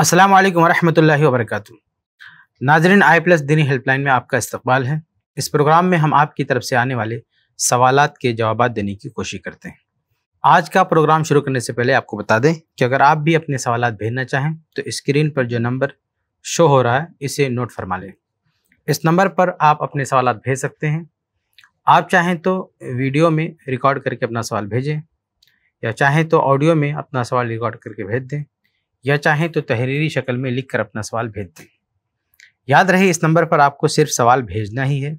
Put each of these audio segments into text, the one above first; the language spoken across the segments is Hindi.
अस्सलाम वालेकुम वरहमतुल्लाहि वबरकatuh नाजरीन आई प्लस दीनी हेल्पलाइन में आपका इस्तकबाल है इस प्रोग्राम में हम आपकी तरफ से आने वाले सवाल के जवाब देने की कोशिश करते हैं आज का प्रोग्राम शुरू करने से पहले आपको बता दें कि अगर आप भी अपने सवाल भेजना चाहें तो स्क्रीन पर जो नंबर शो हो रहा है इसे नोट फरमा लें इस नंबर पर आप अपने सवाल भेज सकते हैं आप चाहें तो वीडियो में रिकॉर्ड करके अपना सवाल भेजें या चाहें तो ऑडियो में अपना सवाल रिकॉर्ड करके भेज दें या चाहें तो तहरीरी शक्ल में लिख कर अपना सवाल भेज दें याद रहे इस नंबर पर आपको सिर्फ सवाल भेजना ही है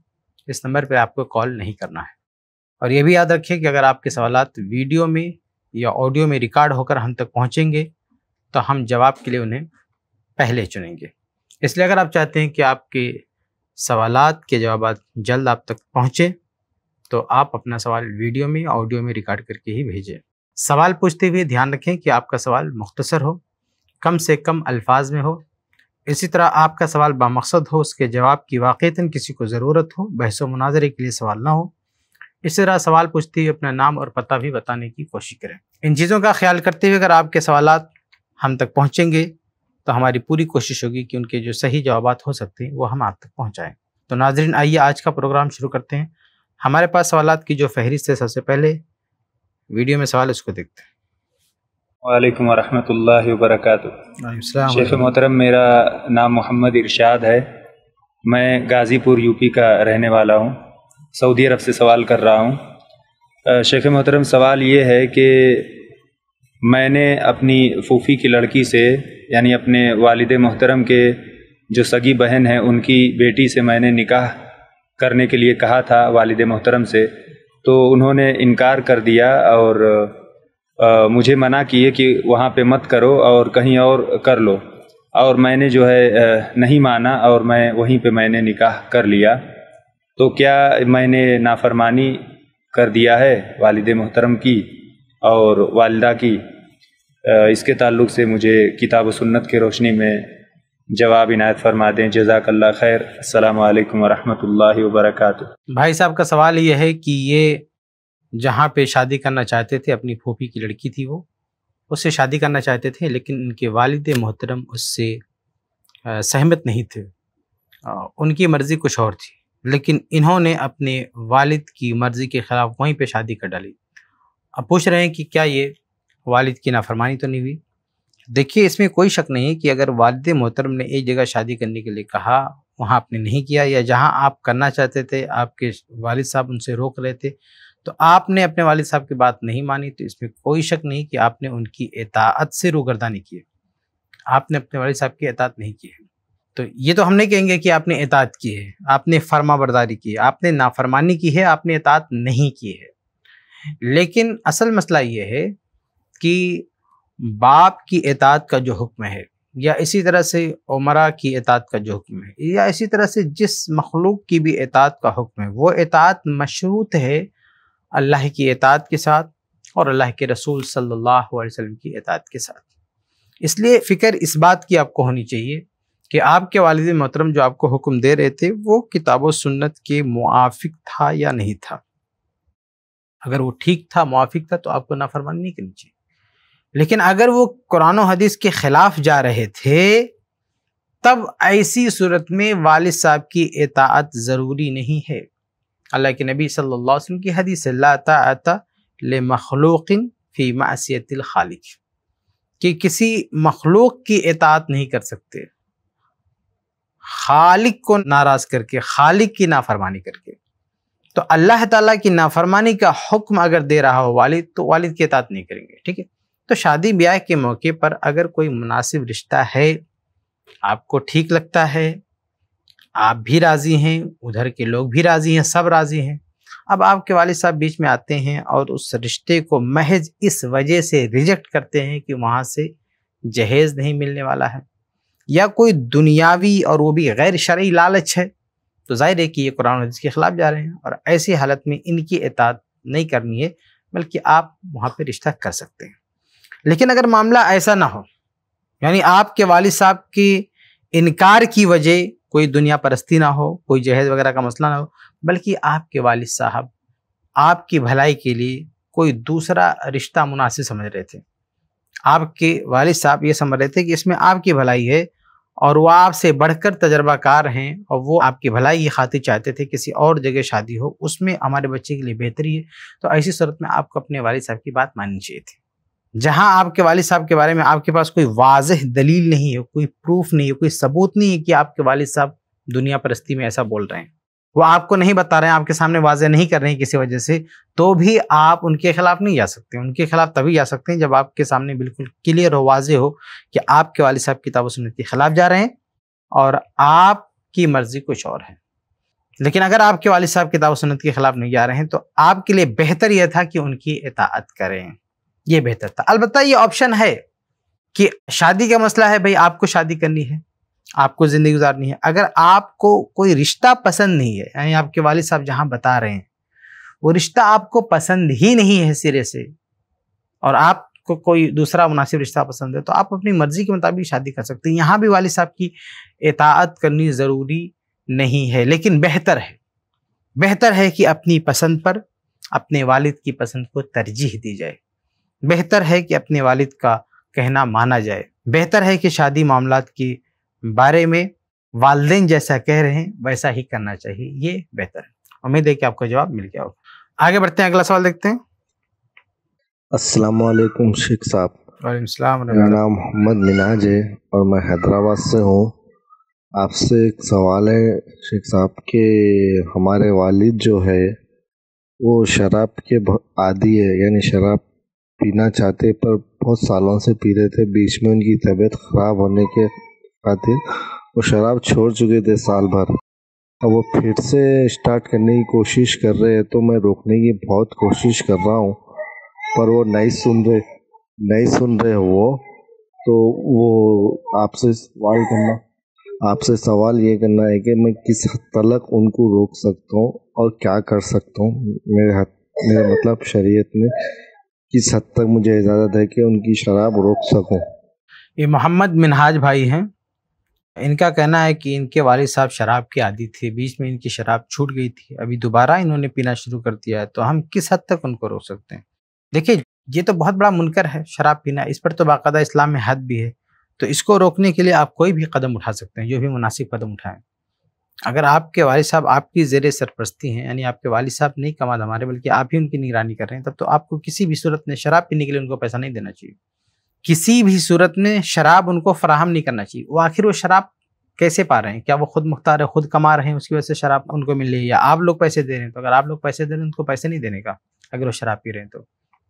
इस नंबर पर आपको कॉल नहीं करना है और यह भी याद रखें कि अगर आपके सवाल वीडियो में या ऑडियो में रिकॉर्ड होकर हम तक पहुँचेंगे तो हम जवाब के लिए उन्हें पहले चुनेंगे इसलिए अगर आप चाहते हैं कि आपके सवाल के जवाब जल्द आप तक पहुँचें तो आप अपना सवाल वीडियो में ऑडियो में रिकॉर्ड करके ही भेजें सवाल पूछते हुए ध्यान रखें कि आपका सवाल मुख्तसर हो कम से कम अल्फाज में हो इसी तरह आपका सवाल बामकसद हो उसके जवाब की वाक़ता किसी को ज़रूरत हो बहस व मुनाजरे के लिए सवाल ना हो इसी तरह सवाल पूछते हुए अपना नाम और पता भी बताने की कोशिश करें इन चीज़ों का ख्याल करते हुए अगर आपके सवाल हम तक पहुँचेंगे तो हमारी पूरी कोशिश होगी कि उनके जो सही जवाब हो सकते हैं वो हम आप तक पहुँचाएँ तो नाजरीन आइए आज का प्रोग्राम शुरू करते हैं हमारे पास सवाल की जो फहरिस्त है सबसे पहले वीडियो में सवाल उसको देखते हैं वालेकुम वरहमतुल्लाहि वबरकातु शेख मोहतरम मेरा नाम मोहम्मद इरशाद है मैं गाज़ीपुर यूपी का रहने वाला हूँ सऊदी अरब से सवाल कर रहा हूँ शेख मोहतरम सवाल ये है कि मैंने अपनी फूफी की लड़की से यानी अपने वालिद मोहतरम के जो सगी बहन है उनकी बेटी से मैंने निकाह करने के लिए कहा था वालिद मोहतरम से तो उन्होंने इनकार कर दिया और आ, मुझे मना किए कि वहाँ पे मत करो और कहीं और कर लो और मैंने जो है नहीं माना और मैं वहीं पे मैंने निकाह कर लिया तो क्या मैंने नाफरमानी कर दिया है वालद मोहतरम की और वालदा की इसके ताल्लुक से मुझे किताब सुन्नत की रोशनी में जवाब इनायत फरमा दें जजाकल्ला खैर अल्लाम वरहमल वर्क भाई साहब का सवाल ये है कि ये जहाँ पे शादी करना चाहते थे अपनी फूफी की लड़की थी वो उससे शादी करना चाहते थे लेकिन उनके वालिद मोहतरम उससे सहमत नहीं थे उनकी मर्ज़ी कुछ और थी लेकिन इन्होंने अपने वालिद की मर्ज़ी के ख़िलाफ़ वहीं पे शादी कर डाली अब पूछ रहे हैं कि क्या ये वालिद की नाफरमानी तो नहीं हुई देखिए इसमें कोई शक नहीं कि अगर वालद मोहतरम ने एक जगह शादी करने के लिए कहा वहाँ आपने नहीं किया या जहाँ आप करना चाहते थे आपके वालिद साहब उनसे रोक रहे थे तो आपने अपने वालिद साहब की बात नहीं मानी तो इसमें कोई शक नहीं कि आपने उनकी एतात से रोगर्दानी की है आपने अपने वालिद साहब की एतात नहीं की तो ये तो हम नहीं कहेंगे कि आपने एतात की है आपने फर्मा बरदारी की है आपने नाफरमानी की है आपने एतात नहीं की है लेकिन असल मसला ये है कि बाप की एतात का जो हुक्म है या इसी तरह से उमरा की एतात का जो हुक्म है या इसी तरह से जिस मखलूक की भी एतात का हुक्म है वो एतात मशरूत है अल्लाह की एतात के साथ और अल्लाह के रसूल सल्लल्लाहु अलैहि वसल्लम की एतात के साथ इसलिए फ़िक्र इस बात की आपको होनी चाहिए कि आपके वालद मोहतरम जो आपको हुक्म दे रहे थे वो किताब सुन्नत के मुआफिक था या नहीं था अगर वो ठीक था मुआफिक था तो आपको नाफरमान नहीं करनी चाहिए लेकिन अगर वो कुरान हदीस के ख़िलाफ़ जा रहे थे तब ऐसी सूरत में वालिद साहब की एतात ज़रूरी नहीं है अल्लाह के नबी सल्लल्लाहु अलैहि वसल्लम की हदीस ला आता ले फ़ी मासीतिल खालिक कि किसी मखलूक की इतात नहीं कर सकते खालिक को नाराज़ करके खालिक की नाफरमानी करके तो अल्लाह ताला की नाफरमानी का हुक्म अगर दे रहा हो वालिद तो वालिद की इतात नहीं करेंगे ठीक है तो शादी ब्याह के मौके पर अगर कोई मुनासिब रिश्ता है आपको ठीक लगता है आप भी राज़ी हैं उधर के लोग भी राज़ी हैं सब राज़ी हैं अब आपके वाले साहब बीच में आते हैं और उस रिश्ते को महज इस वजह से रिजेक्ट करते हैं कि वहाँ से जहेज़ नहीं मिलने वाला है या कोई दुनियावी और वो भी गैर शर्य लालच है तो जाहिर है कि ये कुरान हदीस के ख़िलाफ़ जा रहे हैं और ऐसी हालत में इनकी एतात नहीं करनी है बल्कि आप वहाँ पर रिश्ता कर सकते हैं लेकिन अगर मामला ऐसा ना हो यानी आपके वाल साहब के इनकार की वजह कोई दुनिया परस्ती ना हो कोई जहेज वगैरह का मसला ना हो बल्कि आपके वाल साहब आपकी भलाई के लिए कोई दूसरा रिश्ता मुनासिब समझ रहे थे आपके वाल साहब ये समझ रहे थे कि इसमें आपकी भलाई है और वह आपसे बढ़कर तजर्बाकार हैं और वो आपकी भलाई की खातिर चाहते थे किसी और जगह शादी हो उसमें हमारे बच्चे के लिए बेहतरी है तो ऐसी सूरत में आपको अपने वाल साहब की बात माननी चाहिए थी जहां आपके वालिद साहब के बारे में आपके पास कोई वाज दलील नहीं है कोई प्रूफ नहीं है कोई सबूत नहीं है कि आपके वालिद साहब दुनिया परस्ती में ऐसा बोल रहे हैं वो आपको नहीं बता रहे हैं आपके सामने वाजह नहीं कर रहे हैं किसी वजह से तो भी आप उनके खिलाफ नहीं जा सकते उनके खिलाफ तभी जा सकते हैं जब आपके सामने बिल्कुल क्लियर हो वाजे हो कि आपके वाले साहब किताब सुनत के खिलाफ जा रहे हैं और आपकी मर्जी कुछ और है लेकिन अगर आपके वाले साहब किताब सुनत के खिलाफ नहीं जा रहे हैं तो आपके लिए बेहतर यह था कि उनकी इतात करें ये बेहतर था अलबत्त ये ऑप्शन है कि शादी का मसला है भाई आपको शादी करनी है आपको ज़िंदगी गुजारनी है अगर आपको कोई रिश्ता पसंद नहीं है यानी आपके वालिद साहब जहाँ बता रहे हैं वो रिश्ता आपको पसंद ही नहीं है सिरे से और आपको कोई दूसरा मुनासिब रिश्ता पसंद है तो आप अपनी मर्ज़ी के मुताबिक शादी कर सकते हैं यहाँ भी वालिद साहब की इतात करनी ज़रूरी नहीं है लेकिन बेहतर है बेहतर है कि अपनी पसंद पर अपने वालिद की पसंद को तरजीह दी जाए बेहतर है कि अपने वालिद का कहना माना जाए बेहतर है कि शादी मामला के बारे में वालदे जैसा कह रहे हैं वैसा ही करना चाहिए ये बेहतर है उम्मीद है कि आपको जवाब मिल गया होगा आगे बढ़ते हैं अगला सवाल देखते हैं असलकुम शेख साहब मेरा नाम मोहम्मद मिनाज है और मैं हैदराबाद से हूँ आपसे एक सवाल है शेख साहब के हमारे वालिद जो है वो शराब के आदि है यानी शराब पीना चाहते पर बहुत सालों से पी रहे थे बीच में उनकी तबीयत ख़राब होने के खातिर वो शराब छोड़ चुके थे साल भर अब वो फिर से स्टार्ट करने की कोशिश कर रहे हैं तो मैं रोकने की बहुत कोशिश कर रहा हूँ पर वो नहीं सुन रहे नहीं सुन रहे वो तो वो आपसे सवाल करना आपसे सवाल ये करना है कि मैं किस हद तक उनको रोक सकता हूँ और क्या कर सकता हूँ मेरे हाथ मेरा मतलब शरीयत में किस हद तक मुझे इजाज़त है कि उनकी शराब रोक सकूं ये मोहम्मद मिनहाज भाई हैं इनका कहना है कि इनके वालिद साहब शराब के आदि थे बीच में इनकी शराब छूट गई थी अभी दोबारा इन्होंने पीना शुरू कर दिया है तो हम किस हद तक उनको रोक सकते हैं देखिए ये तो बहुत बड़ा मुनकर है शराब पीना इस पर तो बाकायदा इस्लाम में हद भी है तो इसको रोकने के लिए आप कोई भी कदम उठा सकते हैं जो भी मुनासिब कदम उठाएं अगर आपके वाल साहब आपकी जेर सरपरस्ती हैं यानी आपके वाल साहब नहीं कमा हमारे बल्कि आप ही उनकी निगरानी कर रहे हैं तब तो आपको किसी भी सूरत में शराब पीने के लिए उनको पैसा नहीं देना चाहिए किसी भी सूरत में शराब उनको फराहम नहीं करना चाहिए वो आखिर वो शराब कैसे पा रहे हैं क्या वो खुद मुख्तार है खुद कमा रहे हैं उसकी वजह से शराब उनको मिल रही है या आप लोग पैसे दे रहे हैं तो अगर आप लोग पैसे दे रहे हैं उनको पैसे नहीं देने का अगर वो शराब पी रहे हैं तो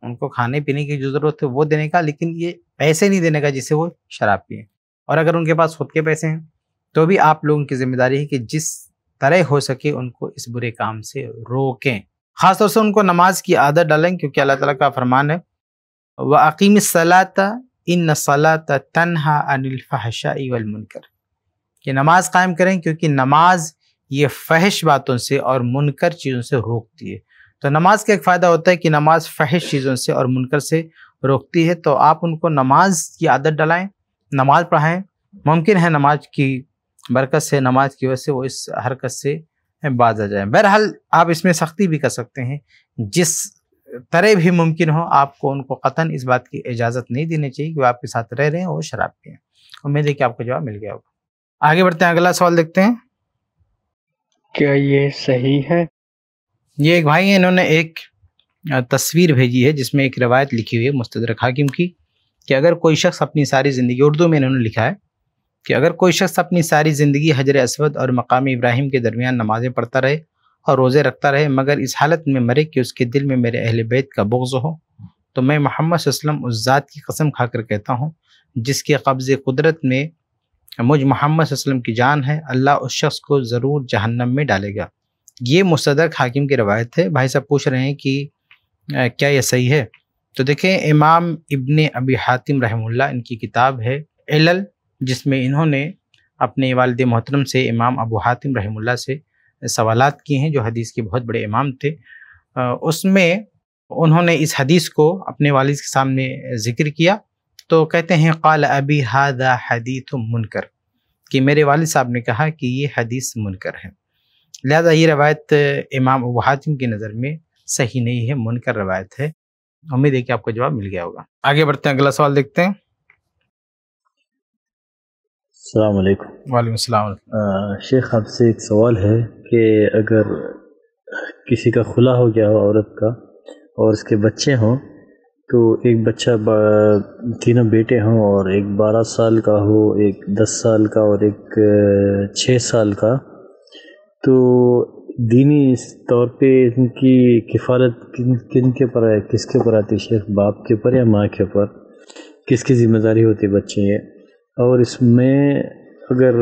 उनको खाने पीने की जो ज़रूरत है वो देने का लेकिन ये पैसे नहीं देने का जिससे वो शराब पिए और अगर उनके पास खुद के पैसे हैं तो भी आप लोगों की जिम्मेदारी है कि जिस तरह हो सके उनको इस बुरे काम से रोकें ख़ासतौर से उनको नमाज की आदत डालें क्योंकि अल्लाह ताला का फरमान है व अकीम सलात इन सलात तनहा वल मुनकर कि नमाज कायम करें क्योंकि नमाज ये फहश बातों से और मुनकर चीज़ों से रोकती है तो नमाज का एक फ़ायदा होता है कि नमाज फहश चीज़ों से और मुनकर से रोकती है तो आप उनको नमाज की आदत डलाएं नमाज पढ़ाएं मुमकिन है नमाज की बरकत से नमाज की वजह से वो इस हरकत से बाज आ जाए बहरहाल आप इसमें सख्ती भी कर सकते हैं जिस तरह भी मुमकिन हो आपको उनको कतन इस बात की इजाज़त नहीं देनी चाहिए कि वो आपके साथ रह रहे हैं और शराब पिए उम्मीद है कि आपको जवाब मिल गया होगा आगे बढ़ते हैं अगला सवाल देखते हैं क्या ये सही है ये एक भाई इन्होंने एक तस्वीर भेजी है जिसमें एक रवायत लिखी हुई है मुस्तरक हाकिम की कि अगर कोई शख्स अपनी सारी ज़िंदगी उर्दू में इन्होंने लिखा है कि अगर कोई शख्स अपनी सारी ज़िंदगी हजर असवद और मकाम इब्राहिम के दरमियान नमाजें पढ़ता रहे और रोज़े रखता रहे मगर इस हालत में मरे कि उसके दिल में मेरे अहल बैत का बोग्ज़ हो तो मैं मोहम्मद वसलम उस ज़ात की कसम खाकर कहता हूँ जिसके कब्ज़ कुदरत में मुझ मोहम्मद वसलम की जान है अल्लाह उस शख्स को ज़रूर जहन्नम में डालेगा ये मुसदक हाकिम की रवायत है भाई साहब पूछ रहे हैं कि आ, क्या यह सही है तो देखें इमाम इबन अबी हातिम रहमुल्ला इनकी किताब है एलल जिसमें इन्होंने अपने वालद मोहतरम से इमाम अबू हातिम रहमुल्ला से सवाल किए हैं जो हदीस के बहुत बड़े इमाम थे उसमें उन्होंने इस हदीस को अपने वालद के सामने ज़िक्र किया तो कहते हैं काल अबी हादा हदीत मुनकर कि मेरे वालद साहब ने कहा कि ये हदीस मुनकर है लिहाजा ये रवायत इमाम अबू हातिम की नज़र में सही नहीं है मुनकर रवायत है उम्मीद है कि आपको जवाब मिल गया होगा आगे बढ़ते हैं अगला सवाल देखते हैं अस्सलाम वालेकुम वालेकुम अस्सलाम शेख आपसे एक सवाल है कि अगर किसी का खुला हो गया हो औरत का और उसके बच्चे हों तो एक बच्चा तीनों बेटे हों और एक बारह साल का हो एक दस साल का और एक छः साल का तो दीनी तौर पे इनकी किफ़ालत किन किन के ऊपर है किसके ऊपर आती है शेख बाप के ऊपर या माँ के ऊपर किसकी ज़िम्मेदारी होती है बच्चे ये और इसमें अगर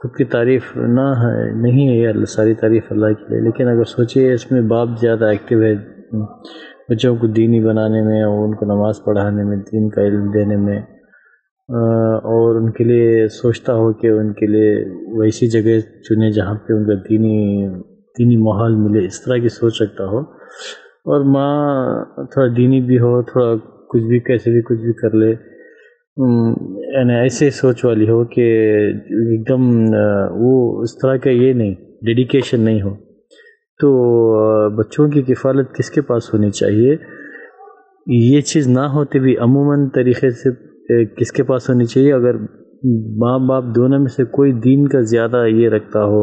खुद की तारीफ ना है नहीं है ये सारी तारीफ अल्लाह की है लेकिन अगर सोचिए इसमें बाप ज़्यादा एक्टिव है बच्चों को दीनी बनाने में और उनको नमाज़ पढ़ाने में दीन का इल्म देने में और उनके लिए सोचता हो कि उनके लिए वैसी जगह चुने जहाँ पे उनका दीनी दीनी माहौल मिले इस तरह की सोच रखता हो और माँ थोड़ा दीनी भी हो थोड़ा कुछ भी कैसे भी कुछ भी कर ले हम्म, यानी ऐसे सोच वाली हो कि एकदम वो इस तरह का ये नहीं डेडिकेशन नहीं हो तो बच्चों की किफ़ालत किसके पास होनी चाहिए ये चीज़ ना होते भी अमूमन तरीके से किसके पास होनी चाहिए अगर माँ बाप दोनों में से कोई दीन का ज़्यादा ये रखता हो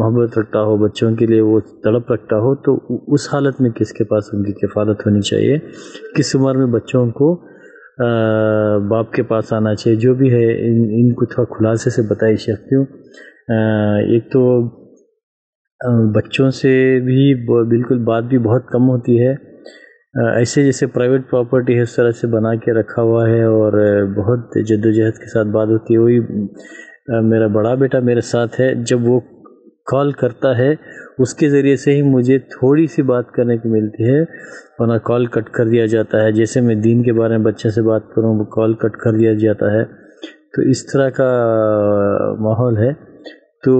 मोहब्बत रखता हो बच्चों के लिए वो तड़प रखता हो तो उस हालत में किसके पास उनकी किफ़ालत होनी चाहिए किस उम्र में बच्चों को बाप के पास आना चाहिए जो भी है इन इनको थोड़ा खुलासे से बताइए शेख क्यों एक तो बच्चों से भी बिल्कुल बात भी बहुत कम होती है ऐसे जैसे प्राइवेट प्रॉपर्टी है उस तरह से बना के रखा हुआ है और बहुत जद्दोजहद के साथ बात होती है वही मेरा बड़ा बेटा मेरे साथ है जब वो कॉल करता है उसके ज़रिए से ही मुझे थोड़ी सी बात करने की मिलती है वरना कॉल कट कर दिया जाता है जैसे मैं दीन के बारे में बच्चे से बात करूँ वो कॉल कट कर दिया जाता है तो इस तरह का माहौल है तो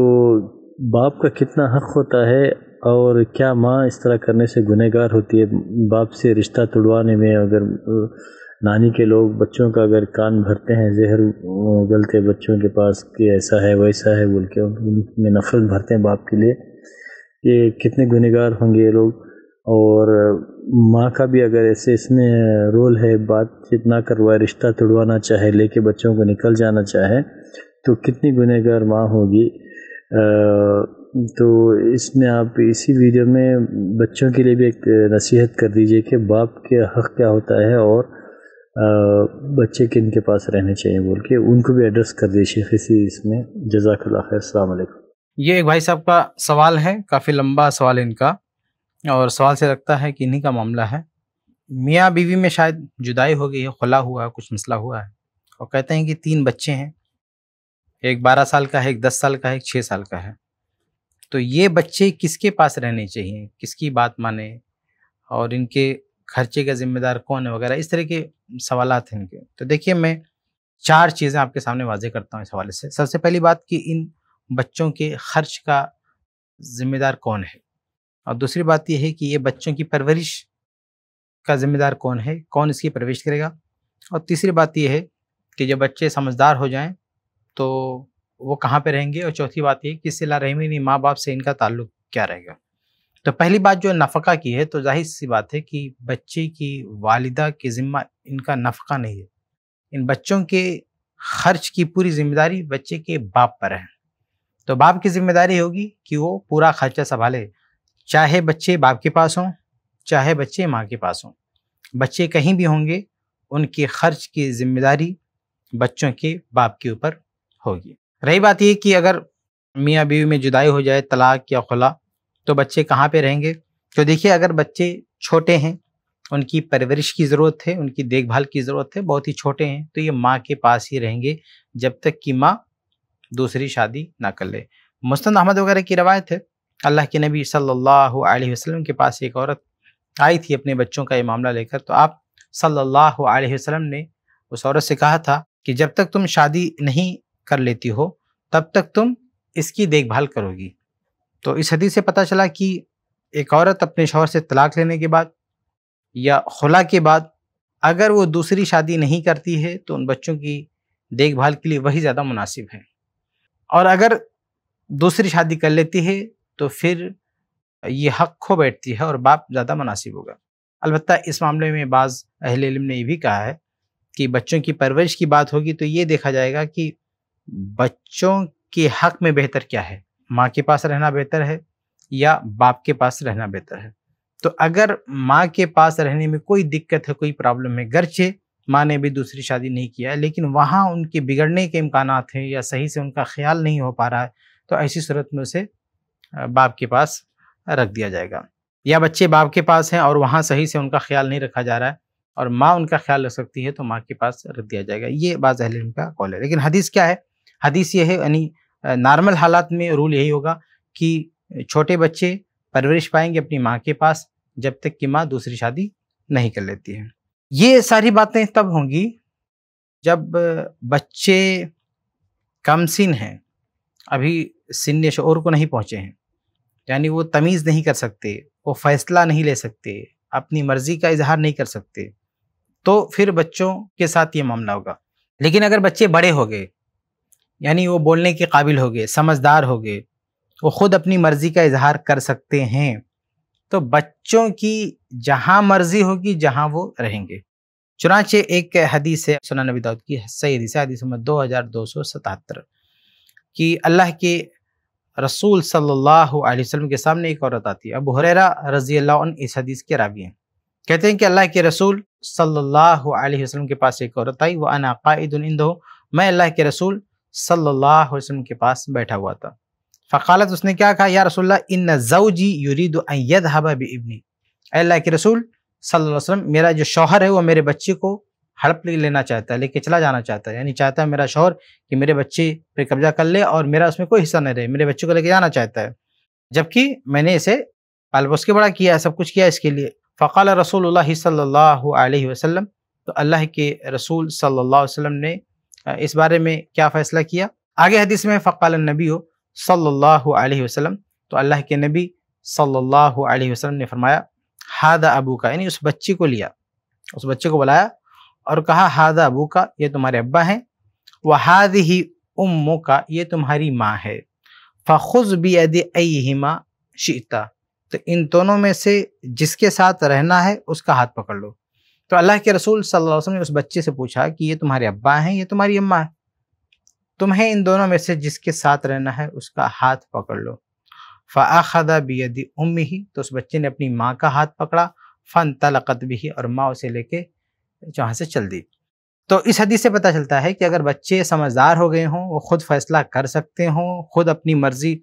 बाप का कितना हक़ होता है और क्या माँ इस तरह करने से गुनहगार होती है बाप से रिश्ता तुड़वाने में अगर नानी के लोग बच्चों का अगर कान भरते हैं जहर गलते बच्चों के पास कि ऐसा है वैसा है बोल के उनमें नफरत भरते हैं बाप के लिए कि कितने गुनहगार होंगे ये लोग और माँ का भी अगर ऐसे इसमें रोल है बातचीत ना करवाए रिश्ता तुड़वाना चाहे लेके बच्चों को निकल जाना चाहे तो कितनी गुनहगार माँ होगी तो इसमें आप इसी वीडियो में बच्चों के लिए भी एक नसीहत कर दीजिए कि बाप के हक़ क्या होता है और बच्चे किन के पास रहने चाहिए बोल के उनको भी एड्रेस कर दीजिए इसी इसमें जजाकल्ला खैर अलैक्म ये एक भाई साहब का सवाल है काफ़ी लंबा सवाल इनका और सवाल से लगता है कि इन्हीं का मामला है मियाँ बीवी में शायद जुदाई हो गई है खुला हुआ कुछ मसला हुआ है और कहते हैं कि तीन बच्चे हैं एक बारह साल का है एक दस साल का है एक छः साल का है तो ये बच्चे किसके पास रहने चाहिए किसकी बात माने और इनके खर्चे का जिम्मेदार कौन है वगैरह इस तरह के सवाल हैं इनके तो देखिए मैं चार चीज़ें आपके सामने वाजे करता हूँ इस हवाले से सबसे पहली बात कि इन बच्चों के खर्च का जिम्मेदार कौन है और दूसरी बात यह है कि ये बच्चों की परवरिश का जिम्मेदार कौन है कौन इसकी परवरिश करेगा और तीसरी बात यह है कि जब बच्चे समझदार हो जाएं तो वो कहाँ पे रहेंगे और चौथी बात ये कि सिला रही नहीं माँ बाप से इनका ताल्लुक क्या रहेगा तो पहली बात जो नफ़का की है तो जाहिर सी बात है कि बच्चे की वालिदा के ज़िम्मा इनका नफ़का नहीं है इन बच्चों के खर्च की पूरी जिम्मेदारी बच्चे के बाप पर है तो बाप की जिम्मेदारी होगी कि वो पूरा खर्चा संभाले चाहे बच्चे बाप के पास हों चाहे बच्चे माँ के पास हों बच्चे कहीं भी होंगे उनके खर्च की जिम्मेदारी बच्चों के बाप के ऊपर होगी रही बात ये कि अगर मियाँ बीवी में जुदाई हो जाए तलाक या खुला तो बच्चे कहाँ पे रहेंगे तो देखिए अगर बच्चे छोटे हैं उनकी परवरिश की ज़रूरत है उनकी देखभाल की ज़रूरत है बहुत ही छोटे हैं तो ये माँ के पास ही रहेंगे जब तक कि माँ दूसरी शादी ना कर ले मुस्तंद अहमद वगैरह की रवायत है अल्लाह के नबी सल्लल्लाहु अलैहि वसल्लम के पास एक औरत आई थी अपने बच्चों का ये मामला लेकर तो आप सल्लल्लाहु अलैहि वसल्लम ने उस औरत से कहा था कि जब तक तुम शादी नहीं कर लेती हो तब तक तुम इसकी देखभाल करोगी तो इस हदीस से पता चला कि एक औरत अपने शौहर से तलाक लेने के बाद या खुला के बाद अगर वो दूसरी शादी नहीं करती है तो उन बच्चों की देखभाल के लिए वही ज़्यादा मुनासिब है और अगर दूसरी शादी कर लेती है तो फिर ये हक खो बैठती है और बाप ज़्यादा मुनासिब होगा अलबत् इस मामले में बाज़ अहल इलम ने यह भी कहा है कि बच्चों की परवरिश की बात होगी तो ये देखा जाएगा कि बच्चों के हक में बेहतर क्या है माँ के पास रहना बेहतर है या बाप के पास रहना बेहतर है तो अगर माँ के पास रहने में कोई दिक्कत है कोई प्रॉब्लम है गर्चे माँ ने भी दूसरी शादी नहीं किया है लेकिन वहाँ उनके बिगड़ने के इम्कान हैं या सही से उनका ख्याल नहीं हो पा रहा है तो ऐसी सूरत में उसे बाप के पास रख दिया जाएगा या बच्चे बाप के पास हैं और वहाँ सही से उनका ख्याल नहीं रखा जा रहा है और माँ उनका ख्याल रख सकती है तो माँ के पास रख दिया जाएगा ये बात अहल का कौल है लेकिन हदीस क्या है हदीस ये है यानी नॉर्मल हालात में रूल यही होगा कि छोटे बच्चे परवरिश पाएंगे अपनी माँ के पास जब तक कि माँ दूसरी शादी नहीं कर लेती है ये सारी बातें तब होंगी जब बच्चे कम सिन हैं अभी सिन्य शोर को नहीं पहुँचे हैं यानी वो तमीज़ नहीं कर सकते वो फ़ैसला नहीं ले सकते अपनी मर्ज़ी का इजहार नहीं कर सकते तो फिर बच्चों के साथ ये मामला होगा लेकिन अगर बच्चे बड़े हो गए यानी वो बोलने के काबिल हो गए समझदार हो गए वो ख़ुद अपनी मर्ज़ी का इजहार कर सकते हैं तो बच्चों की जहाँ मर्जी होगी जहाँ वो रहेंगे चुनाचे एक हदीस है सुना नबी दाऊद की सही हदीस हदीस नंबर दो हज़ार दो सौ सतहत्तर कि अल्लाह के रसूल सल्लल्लाहु अलैहि वसल्लम के सामने एक औरत आती है अब हुरैरा रजी अल्लाह इस हदीस के रावी हैं कहते हैं कि अल्लाह के रसूल सल्लल्लाहु अलैहि वसल्लम के पास एक औरत आई वह अना मैं अल्लाह के रसूल सल्लल्लाहु अलैहि वसल्लम के पास बैठा हुआ था फ़कालत उसने क्या कहा या रसोल्ला इन जऊजी युरीद अयद हबा इबनी अल्लाह के रसूल सल्लल्लाहु अलैहि वसल्लम मेरा जो शौहर है वो मेरे बच्चे को हड़प ले लेना चाहता है लेके चला जाना चाहता है यानी चाहता है मेरा शोहर कि मेरे बच्चे पे कब्जा कर ले और मेरा उसमें कोई हिस्सा नहीं रहे मेरे बच्चे को लेके जाना चाहता है जबकि मैंने इसे पालपोस के बड़ा किया सब कुछ किया इसके लिए फ़काल रसूल सल्ला वसम तो अल्लाह के रसूल सल्ला वसलम ने इस बारे में क्या फ़ैसला किया आगे हदीस में फ़काल नबी हो सल्लल्लाहु अलैहि वसल्लम तो अल्लाह के नबी सल्लल्लाहु अलैहि वसल्लम ने फरमाया हादा अबू का यानी उस बच्ची को लिया उस बच्चे को बुलाया और कहा हादा अबू का ये तुम्हारे अब्बा हैं वह हाद ही उम्मो का ये तुम्हारी माँ है फ़ुज़ बी अद अमा शीता तो इन दोनों में से जिसके साथ रहना है उसका हाथ पकड़ लो तो अल्लाह के रसूल सल्लल्लाहु अलैहि वसल्लम ने उस बच्चे से पूछा कि ये तुम्हारे अब्बा हैं ये तुम्हारी अम्मा है तुम्हें इन दोनों में से जिसके साथ रहना है उसका हाथ पकड़ लो फ़ाखदा यदि उम्मी ही तो उस बच्चे ने अपनी माँ का हाथ पकड़ा फ़न तलकत भी और माँ उसे लेके जहाँ से चल दी तो इस हदीस से पता चलता है कि अगर बच्चे समझदार हो गए हों वो खुद फैसला कर सकते हों खुद अपनी मर्ज़ी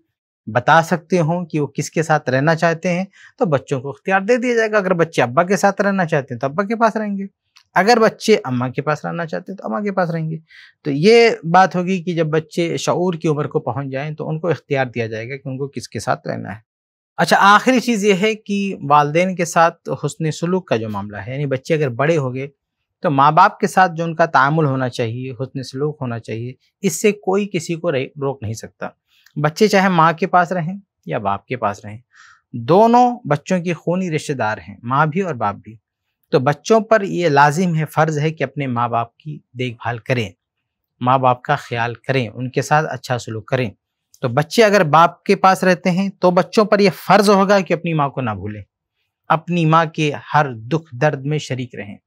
बता सकते हों कि वो किसके साथ रहना चाहते हैं तो बच्चों को अख्तियार दे दिया जाएगा अगर बच्चे अब्बा के साथ रहना चाहते हैं तो अब्बा के पास रहेंगे अगर बच्चे अम्मा के पास रहना चाहते हैं तो अम्मा के पास रहेंगे तो ये बात होगी कि जब बच्चे शूर की उम्र को पहुंच जाएं तो उनको इख्तियार दिया जाएगा कि उनको किसके साथ रहना है अच्छा आखिरी चीज़ ये है कि वालदे के साथ हसन सलूक का जो मामला है यानी बच्चे अगर बड़े हो गए तो माँ बाप के साथ जो उनका तामुल होना चाहिए हसन सलूक होना चाहिए इससे कोई किसी को रोक नहीं सकता बच्चे चाहे माँ के पास रहें या बाप के पास रहें दोनों बच्चों के खूनी रिश्तेदार हैं माँ भी और बाप भी तो बच्चों पर ये लाजिम है फ़र्ज़ है कि अपने माँ बाप की देखभाल करें माँ बाप का ख्याल करें उनके साथ अच्छा सलूक करें तो बच्चे अगर बाप के पास रहते हैं तो बच्चों पर यह फ़र्ज़ होगा कि अपनी माँ को ना भूलें अपनी माँ के हर दुख दर्द में शरीक रहें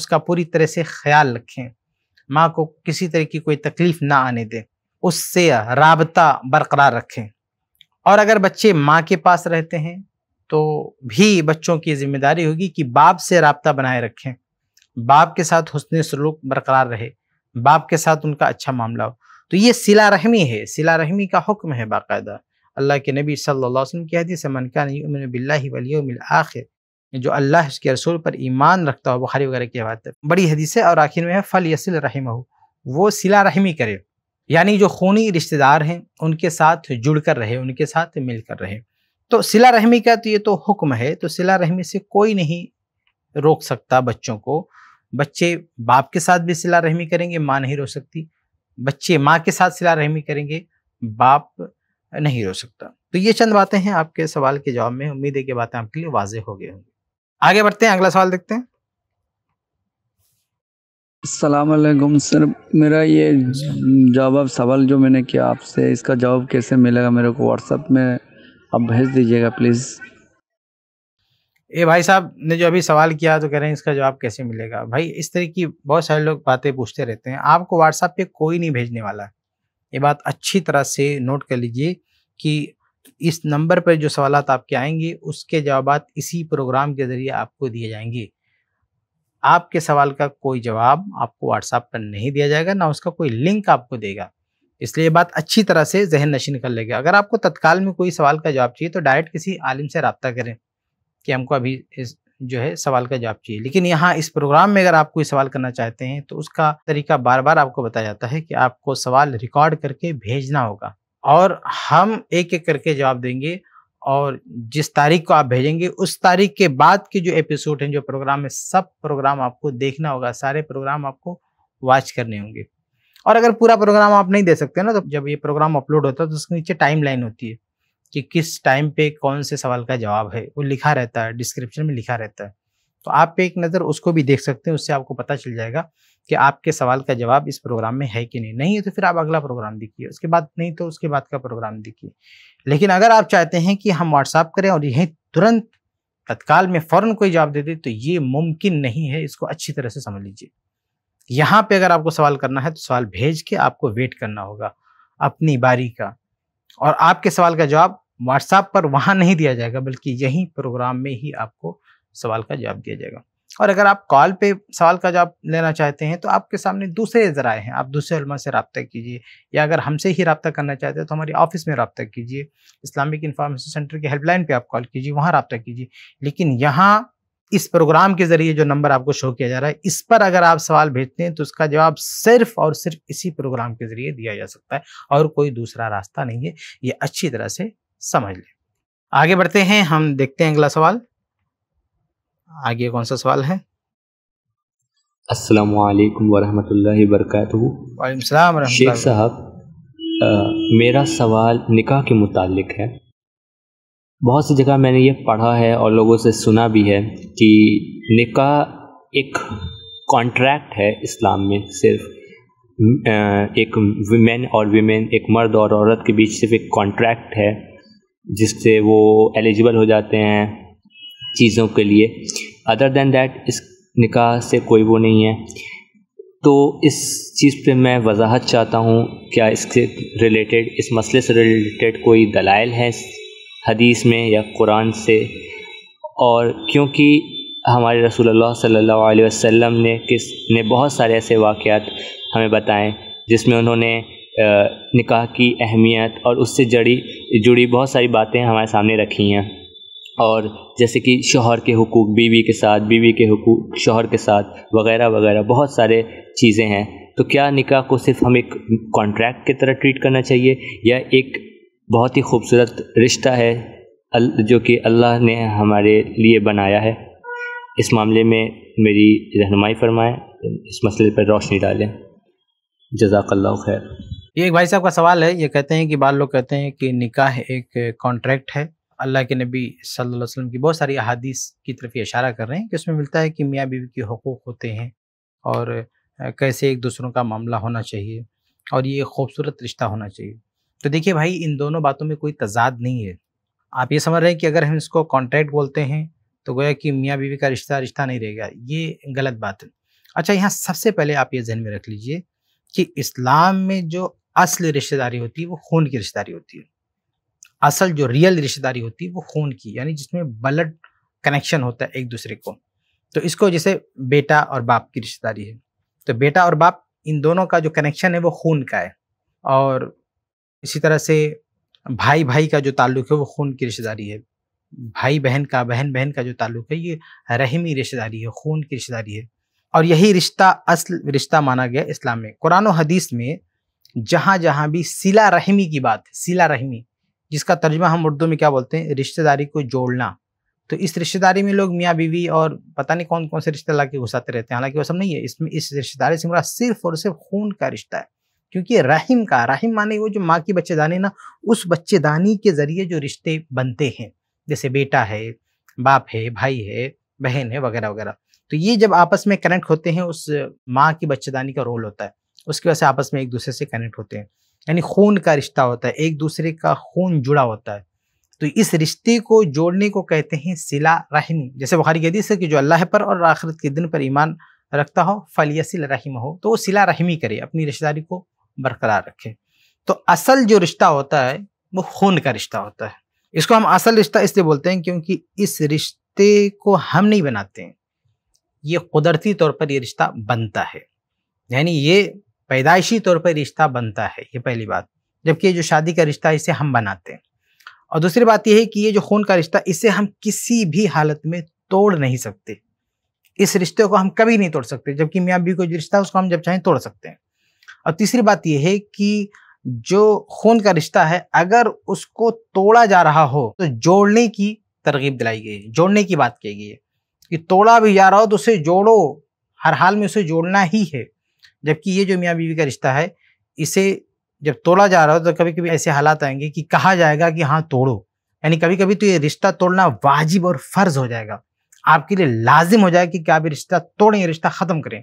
उसका पूरी तरह से ख्याल रखें माँ को किसी तरह की कोई तकलीफ़ ना आने दें उससे रबता बरकरार रखें और अगर बच्चे माँ के पास रहते हैं तो भी बच्चों की जिम्मेदारी होगी कि बाप से रबता बनाए रखें बाप के साथ हसन सलूक बरकरार रहे बाप के साथ उनका अच्छा मामला हो तो ये सिला रहमी है सिला रहमी का हुक्म है बाकायदा अल्लाह के नबी सल्लल्लाहु अलैहि वसल्लम की हदीस है आखिर जो अल्लाह उसके रसूल पर ईमान रखता हो बुखारी वगैरह की बात है बड़ी हदीस है और आखिर में है फल यसिल रहम हो वो सिला रहमी करे यानी जो खूनी रिश्तेदार हैं उनके साथ जुड़ कर रहे उनके साथ मिलकर रहे तो सिला रहमी का तो ये तो हुक्म है तो सिला रहमी से कोई नहीं रोक सकता बच्चों को बच्चे बाप के साथ भी सिला रहमी करेंगे माँ नहीं रो सकती बच्चे माँ के साथ सिला रहमी करेंगे बाप नहीं रो सकता तो ये चंद बातें हैं आपके सवाल के जवाब में उम्मीद है कि बातें आपके लिए वाजे हो गए होंगी आगे बढ़ते हैं अगला सवाल देखते हैं सलामकुम सर मेरा ये जवाब सवाल जो मैंने किया आपसे इसका जवाब कैसे मिलेगा मेरे को व्हाट्सअप में अब भेज दीजिएगा प्लीज़ ये भाई साहब ने जो अभी सवाल किया तो कह रहे हैं इसका जवाब कैसे मिलेगा भाई इस तरह की बहुत सारे लोग बातें पूछते रहते हैं आपको व्हाट्सएप पे कोई नहीं भेजने वाला है ये बात अच्छी तरह से नोट कर लीजिए कि इस नंबर पर जो सवाल आपके आएंगे उसके जवाब इसी प्रोग्राम के ज़रिए आपको दिए जाएंगे आपके सवाल का कोई जवाब आपको व्हाट्सएप पर नहीं दिया जाएगा ना उसका कोई लिंक आपको देगा इसलिए ये बात अच्छी तरह से जहन नशीन कर लेगा अगर आपको तत्काल में कोई सवाल का जवाब चाहिए तो डायरेक्ट किसी आलिम से रबता करें कि हमको अभी इस जो है सवाल का जवाब चाहिए लेकिन यहाँ इस प्रोग्राम में अगर आप कोई सवाल करना चाहते हैं तो उसका तरीका बार बार आपको बताया जाता है कि आपको सवाल रिकॉर्ड करके भेजना होगा और हम एक एक करके जवाब देंगे और जिस तारीख को आप भेजेंगे उस तारीख के बाद के जो एपिसोड हैं जो प्रोग्राम है सब प्रोग्राम आपको देखना होगा सारे प्रोग्राम आपको वॉच करने होंगे और अगर पूरा प्रोग्राम आप नहीं दे सकते ना तो जब ये प्रोग्राम अपलोड होता है तो उसके नीचे टाइम लाइन होती है कि किस टाइम पे कौन से सवाल का जवाब है वो लिखा रहता है डिस्क्रिप्शन में लिखा रहता है तो आप एक नज़र उसको भी देख सकते हैं उससे आपको पता चल जाएगा कि आपके सवाल का जवाब इस प्रोग्राम में है कि नहीं नहीं है तो फिर आप अगला प्रोग्राम देखिए उसके बाद नहीं तो उसके बाद का प्रोग्राम देखिए लेकिन अगर आप चाहते हैं कि हम व्हाट्सअप करें और यहीं तुरंत तत्काल में फ़ौरन कोई जवाब दे दे तो ये मुमकिन नहीं है इसको अच्छी तरह से समझ लीजिए यहाँ पे अगर आपको सवाल करना है तो सवाल भेज के आपको वेट करना होगा अपनी बारी का और आपके सवाल का जवाब व्हाट्सएप पर वहाँ नहीं दिया जाएगा बल्कि यहीं प्रोग्राम में ही आपको सवाल का जवाब दिया जाएगा और अगर आप कॉल पे सवाल का जवाब लेना चाहते हैं तो आपके सामने दूसरे ज़राए हैं आप दूसरे उलमा से रबता कीजिए या अगर हमसे ही रबता करना चाहते हैं तो हमारी ऑफिस में रबता कीजिए इस्लामिक इंफॉर्मेशन सेंटर के हेल्पलाइन पे आप कॉल कीजिए वहाँ रबता कीजिए लेकिन यहाँ इस प्रोग्राम के जरिए जो नंबर आपको शो किया जा रहा है इस पर अगर आप सवाल भेजते हैं तो उसका जवाब सिर्फ और सिर्फ इसी प्रोग्राम के जरिए दिया जा सकता है और कोई दूसरा रास्ता नहीं है ये अच्छी तरह से समझ लें आगे बढ़ते हैं हम देखते हैं अगला सवाल आगे कौन सा सवाल है अस्सलाम वालेकुम वरहमतुल्लाहि वरकatuh शेख साहब मेरा सवाल निकाह के मुतालिक है बहुत सी जगह मैंने ये पढ़ा है और लोगों से सुना भी है कि निकाह एक कॉन्ट्रैक्ट है इस्लाम में सिर्फ एक वीमेन और वीमेन एक मर्द और औरत के बीच सिर्फ एक कॉन्ट्रैक्ट है जिससे वो एलिजिबल हो जाते हैं चीज़ों के लिए अदर देन दैट इस निकाह से कोई वो नहीं है तो इस चीज़ पे मैं वजाहत चाहता हूँ क्या इसके रिलेटेड इस मसले से रिलेटेड कोई दलाइल है हदीस में या कुरान से और क्योंकि हमारे रसूलुल्लाह सल्लल्लाहु अलैहि वसल्लम ने किस ने बहुत सारे ऐसे वाक़ात हमें बताए जिसमें उन्होंने निकाह की अहमियत और उससे जड़ी जुड़ी बहुत सारी बातें हमारे सामने रखी हैं और जैसे कि शोहर के हकूक़ बीवी के साथ बीवी के हकूक़ शोहर के साथ वगैरह वगैरह बहुत सारे चीज़ें हैं तो क्या निकाह को सिर्फ हम एक कॉन्ट्रैक्ट की तरह ट्रीट करना चाहिए या एक बहुत ही खूबसूरत रिश्ता है जो कि अल्लाह ने हमारे लिए बनाया है इस मामले में मेरी रहनुमाई फरमाएँ इस मसले पर रोशनी डालें जजाकल्ला खैर ये एक भाई साहब का सवाल है ये कहते हैं कि बाल लोग कहते हैं कि निकाह एक कॉन्ट्रैक्ट है अल्लाह के नबी सल्लल्लाहु अलैहि वसल्लम की बहुत सारी अहादीस की तरफ इशारा कर रहे हैं कि उसमें मिलता है कि मियाँ बीवी के हकूक़ होते हैं और कैसे एक दूसरों का मामला होना चाहिए और ये खूबसूरत रिश्ता होना चाहिए तो देखिए भाई इन दोनों बातों में कोई तजाद नहीं है आप ये समझ रहे हैं कि अगर हम इसको कॉन्ट्रैक्ट बोलते हैं तो गोया कि मियाँ बीवी का रिश्ता रिश्ता नहीं रहेगा ये गलत बात है अच्छा यहाँ सबसे पहले आप ये जहन में रख लीजिए कि इस्लाम में जो असल रिश्तेदारी होती है वो खून की रिश्तेदारी होती है असल जो रियल रिश्तेदारी होती है वो खून की यानी जिसमें ब्लड कनेक्शन होता है एक दूसरे को तो इसको जैसे बेटा और बाप की रिश्तेदारी है तो बेटा और बाप इन दोनों का जो कनेक्शन है वो खून का है और इसी तरह से भाई भाई का जो ताल्लुक है वो खून की रिश्तेदारी है भाई बहन का बहन बहन का जो ताल्लुक है ये रहमी रिश्तेदारी है खून की रिश्तेदारी है और यही रिश्ता असल रिश्ता माना गया इस्लाम में कुरान और हदीस में जहाँ जहाँ भी सिला रहमी की बात है सिला रहमी जिसका तर्जमा हम उर्दू में क्या बोलते हैं रिश्तेदारी को जोड़ना तो इस रिश्तेदारी में लोग मियाँ बीवी और पता नहीं कौन कौन से रिश्ते ला के घुसाते रहते हैं हालांकि वो सब नहीं है इसमें इस रिश्तेदारी से मेरा सिर्फ और सिर्फ खून का रिश्ता है क्योंकि रहीम का रहीम माने वो जो माँ की बच्चेदानी ना उस बच्चेदानी के ज़रिए जो रिश्ते बनते हैं जैसे बेटा है बाप है भाई है बहन है वगैरह वगैरह तो ये जब आपस में कनेक्ट होते हैं उस माँ की बच्चेदानी का रोल होता है उसकी वजह से आपस में एक दूसरे से कनेक्ट होते हैं यानी खून का रिश्ता होता है एक दूसरे का खून जुड़ा होता है तो इस रिश्ते को जोड़ने को कहते हैं सिला रहमी जैसे बुखारी कहती है कि जो अल्लाह पर और आखिरत के दिन पर ईमान रखता हो फलिया सिल रहीम हो तो वो सिला रहमी करे अपनी रिश्तेदारी को बरकरार रखें तो असल जो रिश्ता होता है वो खून का रिश्ता होता है इसको हम असल रिश्ता इसलिए बोलते हैं क्योंकि इस रिश्ते को हम नहीं बनाते हैं ये कुदरती तौर पर ये रिश्ता बनता है यानी ये पैदाइशी तौर पर रिश्ता बनता है ये पहली बात जबकि ये जो शादी का रिश्ता है इसे हम बनाते हैं और दूसरी बात यह है कि ये जो खून का रिश्ता इसे हम किसी भी हालत में तोड़ नहीं सकते इस रिश्ते को हम कभी नहीं तोड़ सकते जबकि मियाँ बीवी को जो रिश्ता है उसको हम जब चाहें तोड़ सकते हैं और तीसरी बात यह है कि जो खून का रिश्ता है अगर उसको तोड़ा जा रहा हो तो जोड़ने की तरगीब दिलाई गई है जोड़ने की बात कही गई है कि तोड़ा भी जा रहा हो तो उसे जोड़ो हर हाल में उसे जोड़ना ही है जबकि ये जो मियाँ बीवी का रिश्ता है इसे जब तोड़ा जा रहा हो तो कभी कभी ऐसे हालात आएंगे कि कहा जाएगा कि हाँ तोड़ो यानी कभी कभी तो ये रिश्ता तोड़ना वाजिब और फ़र्ज हो जाएगा आपके लिए लाजिम हो जाएगा कि क्या भी रिश्ता तोड़ें रिश्ता ख़त्म करें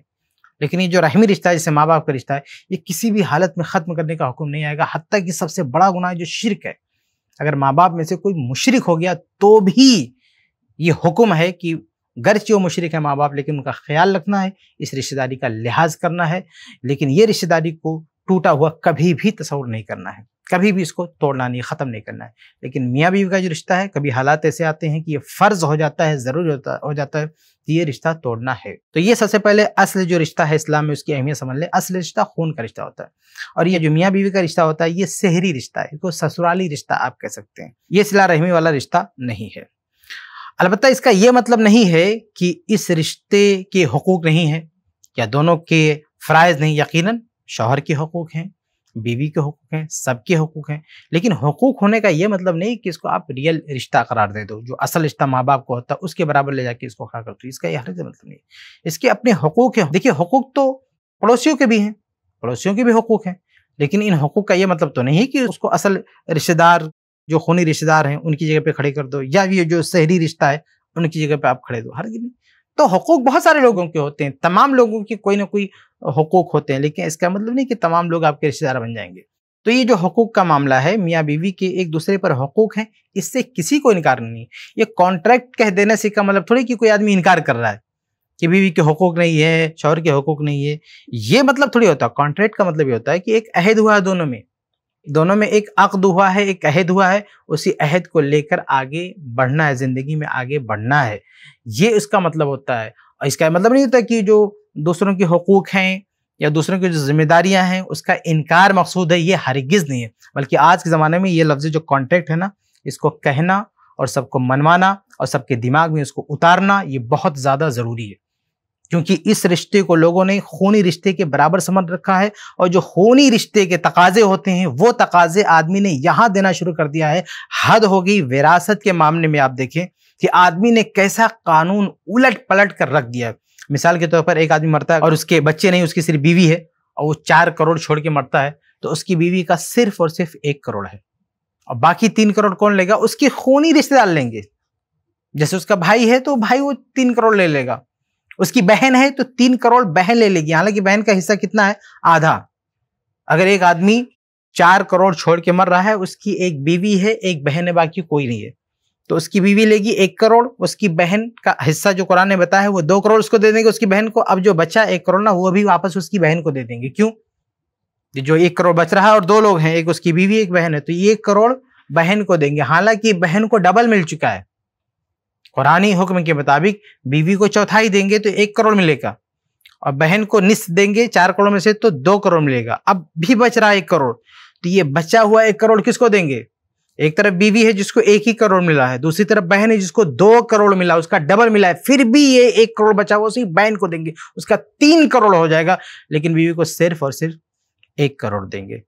लेकिन ये जो रहमी रिश्ता है जैसे माँ बाप का रिश्ता है ये किसी भी हालत में ख़त्म करने का हुक्म नहीं आएगा हती कि सबसे बड़ा गुनाह जो शिरक है अगर माँ बाप में से कोई मुशरक हो गया तो भी ये हुक्म है कि गर्च वो मुशरक है माँ बाप लेकिन उनका ख्याल रखना है इस रिश्तेदारी का लिहाज करना है लेकिन ये रिश्तेदारी को टूटा हुआ कभी भी तस्वर नहीं करना है कभी भी इसको तोड़ना नहीं ख़त्म नहीं करना है लेकिन मियाँ बीवी का जो रिश्ता है कभी हालात ऐसे आते हैं कि ये फ़र्ज हो जाता है ज़रूर होता हो जाता है कि ये रिश्ता तोड़ना है तो ये सबसे पहले असल जो रिश्ता है इस्लाम में उसकी अहमियत समझ लें असल रिश्ता खून का रिश्ता होता है और ये जो मियाँ बीवी का रिश्ता होता है ये शहरी रिश्ता है इसको ससुराली रिश्ता आप कह सकते हैं ये सिला रहमी वाला रिश्ता नहीं है अलबत्त इसका ये मतलब नहीं है कि इस रिश्ते के हकूक़ नहीं है या दोनों के फ़रज़ नहीं यकीन शौहर के हकूक़ हैं बीवी के हकूक़ हैं सबके हकूक़ हैं लेकिन हकूक़ होने का ये मतलब नहीं कि इसको आप रियल रिश्ता करार दे दो जो असल रिश्ता माँ बाप को होता है उसके बराबर ले जाके इसको खड़ा करते इसका यह हर मतलब नहीं इसके अपने हकूक़ हैं देखिए हकूक़ तो पड़ोसियों के भी हैं पड़ोसियों के भी हकूक़ हैं लेकिन इन हकूक़ का ये मतलब तो नहीं कि उसको असल रिश्तेदार जो खूनी रिश्तेदार हैं उनकी जगह पर खड़े कर दो या ये जो शहरी रिश्ता है उनकी जगह पर आप खड़े दो हर नहीं तो हकूक बहुत सारे लोगों के होते हैं तमाम लोगों के कोई ना कोई हकूक होते हैं लेकिन इसका मतलब नहीं कि तमाम लोग आपके रिश्तेदार बन जाएंगे तो ये जो हकूक का मामला है मियाँ बीवी के एक दूसरे पर हकूक हैं इससे किसी को इनकार नहीं ये कॉन्ट्रैक्ट कह देने से का मतलब थोड़ी कि कोई आदमी इनकार कर रहा है कि बीवी के हकूक नहीं है शौहर के हकूक नहीं है ये मतलब थोड़ी होता है कॉन्ट्रैक्ट का मतलब ये होता है कि एक अहद हुआ है दोनों में दोनों में एक अकद हुआ है एक अहद हुआ है उसी अहद को लेकर आगे बढ़ना है ज़िंदगी में आगे बढ़ना है ये इसका मतलब होता है और इसका मतलब नहीं होता कि जो दूसरों के हकूक़ हैं या दूसरों की जो जिम्मेदारियां हैं उसका इनकार मकसूद है ये हरगिज़ नहीं है बल्कि आज के ज़माने में ये लफ्ज़ जो कॉन्टेक्ट है ना इसको कहना और सबको मनवाना और सबके दिमाग में उसको उतारना ये बहुत ज़्यादा ज़रूरी है क्योंकि इस रिश्ते को लोगों ने खूनी रिश्ते के बराबर समझ रखा है और जो खूनी रिश्ते के तकाजे होते हैं वो तकाजे आदमी ने यहाँ देना शुरू कर दिया है हद हो गई विरासत के मामले में आप देखें कि आदमी ने कैसा कानून उलट पलट कर रख दिया है मिसाल के तौर तो पर एक आदमी मरता है और उसके बच्चे नहीं उसकी सिर्फ बीवी है और वो चार करोड़ छोड़ के मरता है तो उसकी बीवी का सिर्फ और सिर्फ एक करोड़ है और बाकी तीन करोड़ कौन लेगा उसके खूनी रिश्तेदार लेंगे जैसे उसका भाई है तो भाई वो तीन करोड़ ले लेगा उसकी बहन है तो तीन करोड़ बहन ले लेगी हालांकि बहन का हिस्सा कितना है आधा अगर एक आदमी चार करोड़ छोड़ के मर रहा है उसकी एक बीवी है एक बहन है बाकी कोई नहीं है तो उसकी बीवी लेगी एक करोड़ उसकी बहन का हिस्सा जो कुरान ने बताया है वो दो करोड़ उसको दे देंगे उसकी बहन को अब जो बचा एक करोड़ ना वो भी वापस उसकी बहन को दे देंगे क्यों जो एक करोड़ बच रहा है और दो लोग हैं एक उसकी बीवी एक बहन है तो ये एक करोड़ बहन को देंगे हालांकि बहन को डबल मिल चुका है कुरानी हुक्म के मुताबिक बीवी को चौथाई देंगे तो एक करोड़ मिलेगा और बहन को निस्त देंगे चार करोड़ में से तो दो करोड़ मिलेगा अब भी बच रहा है एक करोड़ तो ये बचा हुआ एक करोड़ किसको देंगे एक तरफ बीवी है जिसको एक ही करोड़ मिला है दूसरी तरफ बहन है जिसको दो करोड़ मिला उसका डबल मिला है फिर भी ये एक करोड़ बचा हुआ उसी बहन को देंगे उसका तीन करोड़ हो जाएगा लेकिन बीवी को सिर्फ और सिर्फ एक करोड़ देंगे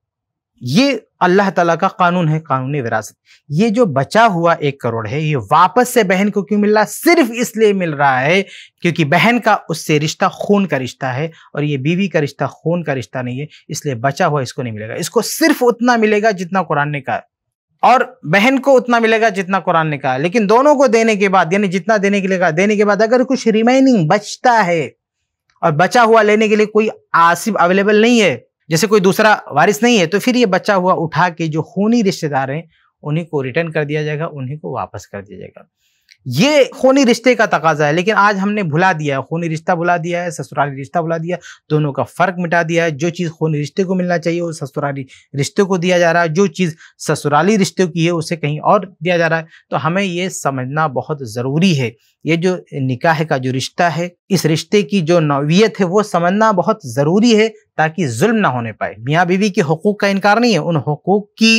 ये अल्लाह ताला का कानून है कानूनी विरासत ये जो बचा हुआ एक करोड़ है ये वापस से बहन को क्यों मिल रहा है सिर्फ इसलिए मिल रहा है क्योंकि बहन का उससे रिश्ता खून का रिश्ता है और ये बीवी का रिश्ता खून का रिश्ता नहीं है इसलिए बचा हुआ इसको नहीं मिलेगा इसको सिर्फ उतना मिलेगा जितना कुरान ने कहा और बहन को उतना मिलेगा जितना कुरान ने कहा लेकिन दोनों को देने के बाद यानी जितना देने के लिए कहा देने के बाद अगर कुछ रिमेनिंग बचता है और बचा हुआ लेने के लिए कोई आसिब अवेलेबल नहीं है जैसे कोई दूसरा वारिस नहीं है तो फिर ये बच्चा हुआ उठा के जो खूनी रिश्तेदार हैं उन्हीं को रिटर्न कर दिया जाएगा उन्हीं को वापस कर दिया जाएगा ये खूनी रिश्ते का तकाजा है लेकिन आज हमने भुला दिया है खूनी रिश्ता भुला दिया है ससुराली रिश्ता भुला दिया दोनों का फ़र्क मिटा दिया है जो चीज़ खूनी रिश्ते को मिलना चाहिए वो ससुराली रिश्ते को दिया जा रहा है जो चीज़ ससुराली रिश्ते की है उसे कहीं और दिया जा रहा है तो हमें ये समझना बहुत ज़रूरी है ये जो निकाह का जो रिश्ता है इस रिश्ते की जो नौीयत है वो समझना बहुत ज़रूरी है ताकि जुल्म ना होने पाए मियाँ बीवी के हकूक़ का इनकार नहीं है उन हकूक़ की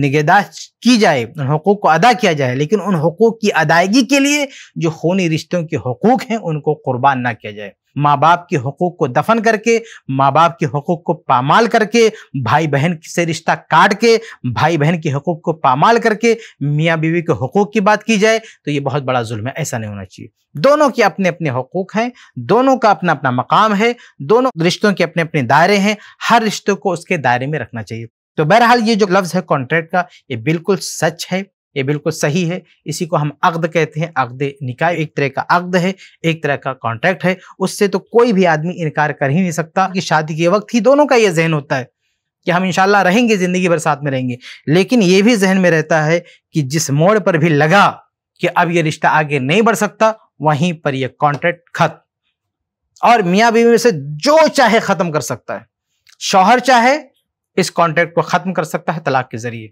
निगहदाश्त की जाए उन हकूक़ को अदा किया जाए लेकिन उन हकूक़ की अदायगी के लिए जो खूनी रिश्तों के हकूक़ हैं उनको कुर्बान ना किया जाए माँ बाप के हकूक़ को दफन करके माँ बाप के हकूक़ को पामाल करके भाई बहन से रिश्ता काट के भाई बहन के हकूक़ को पामाल करके मियाँ बीवी के हकूक़ की बात की जाए तो ये बहुत बड़ा जुल्म है ऐसा नहीं होना चाहिए दोनों के अपने अपने हकूक़ हैं दोनों का अपना अपना मकाम है दोनों रिश्तों के अपने अपने दायरे हैं हर रिश्तों को उसके दायरे में रखना चाहिए तो बहरहाल ये जो लफ्ज़ है कॉन्ट्रैक्ट का ये बिल्कुल सच है ये बिल्कुल सही है इसी को हम अग्द कहते हैं अग्द निकाय एक तरह का अग्द है एक तरह का कॉन्ट्रैक्ट है उससे तो कोई भी आदमी इनकार कर ही नहीं सकता कि शादी के वक्त ही दोनों का ये जहन होता है कि हम इंशाल्लाह रहेंगे ज़िंदगी भर साथ में रहेंगे लेकिन ये भी जहन में रहता है कि जिस मोड़ पर भी लगा कि अब ये रिश्ता आगे नहीं बढ़ सकता वहीं पर यह कॉन्ट्रैक्ट खत्म और मियाँ बीवी में से जो चाहे ख़त्म कर सकता है शौहर चाहे इस कॉन्ट्रैक्ट को ख़त्म कर सकता है तलाक के ज़रिए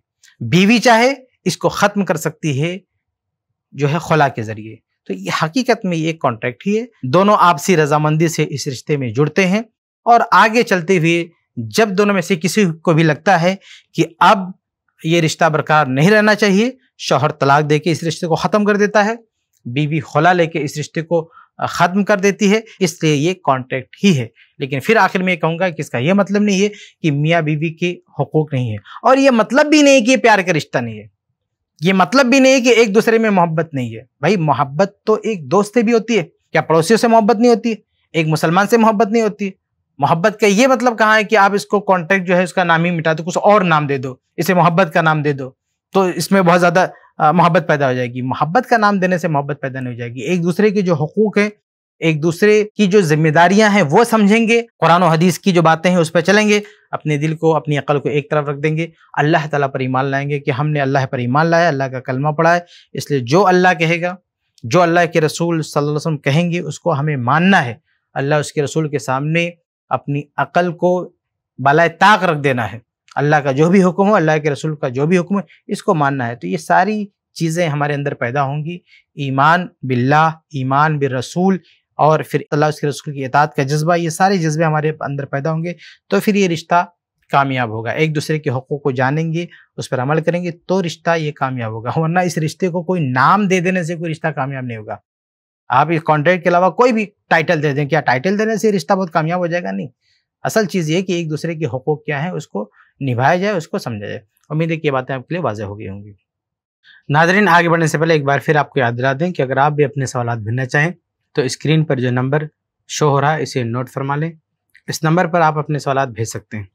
बीवी चाहे इसको ख़त्म कर सकती है जो है खुला के ज़रिए तो ये हकीकत में ये कॉन्ट्रैक्ट ही है दोनों आपसी रजामंदी से इस रिश्ते में जुड़ते हैं और आगे चलते हुए जब दोनों में से किसी को भी लगता है कि अब ये रिश्ता बरकरार नहीं रहना चाहिए शोहर तलाक दे के इस रिश्ते को ख़त्म कर देता है बीवी खुला लेके इस रिश्ते को ख़त्म कर देती है इसलिए ये कॉन्ट्रैक्ट ही है लेकिन फिर आखिर में ये कहूँगा कि इसका यह मतलब नहीं है कि मियाँ बीवी के हकूक़ नहीं है और ये मतलब भी नहीं कि प्यार का रिश्ता नहीं है ये मतलब भी नहीं कि एक दूसरे में मोहब्बत नहीं है भाई मोहब्बत तो एक दोस्त से भी होती है क्या पड़ोसियों से मोहब्बत नहीं होती एक मुसलमान से मोहब्बत नहीं होती मोहब्बत का ये मतलब कहाँ है कि आप इसको कॉन्ट्रैक्ट जो है उसका नाम ही मिटा दो कुछ और नाम दे दो इसे मोहब्बत का नाम दे दो तो इसमें बहुत ज़्यादा मोहब्बत पैदा हो जाएगी मोहब्बत का नाम देने से मोहब्बत पैदा नहीं हो जाएगी एक दूसरे के जो हकूक हैं एक दूसरे की जो जिम्मेदारियां हैं वो समझेंगे कुरान और हदीस की जो बातें हैं उस पर चलेंगे अपने दिल को अपनी अकल को एक तरफ रख देंगे अल्लाह ताला पर ईमान लाएंगे कि हमने अल्लाह पर ईमान लाया अल्लाह का कलमा पढ़ा है इसलिए जो अल्लाह कहेगा जो अल्लाह के रसूल सल्लल्लाहु अलैहि वसल्लम कहेंगे उसको हमें मानना है अल्लाह उसके रसूल के सामने अपनी अकल को बलाए ताक रख देना है अल्लाह का जो भी हुक्म हो अल्लाह के रसूल का जो भी हुक्म है इसको मानना है तो ये सारी चीज़ें हमारे अंदर पैदा होंगी ईमान बिल्ला ईमान बिर रसूल और फिर अल्लाह उसके रसूल की इतात का जज्बा ये सारे जज्बे हमारे अंदर पैदा होंगे तो फिर ये रिश्ता कामयाब होगा एक दूसरे के हक़ों को जानेंगे उस पर अमल करेंगे तो रिश्ता ये कामयाब होगा वरना इस रिश्ते को कोई नाम दे देने से कोई रिश्ता कामयाब नहीं होगा आप इस कॉन्ट्रैक्ट के अलावा कोई भी टाइटल दे दें क्या टाइटल देने से रिश्ता बहुत कामयाब हो जाएगा नहीं असल चीज़ ये कि एक दूसरे के हकूक़ क्या है उसको निभाया जाए उसको समझा जाए उम्मीद है कि ये बातें आपके लिए वाजह हो गई होंगी नाजरीन आगे बढ़ने से पहले एक बार फिर आपको याद दिला दें कि अगर आप भी अपने सवाल भिजने चाहें तो स्क्रीन पर जो नंबर शो हो रहा है इसे नोट फरमा लें इस नंबर पर आप अपने सवाल भेज सकते हैं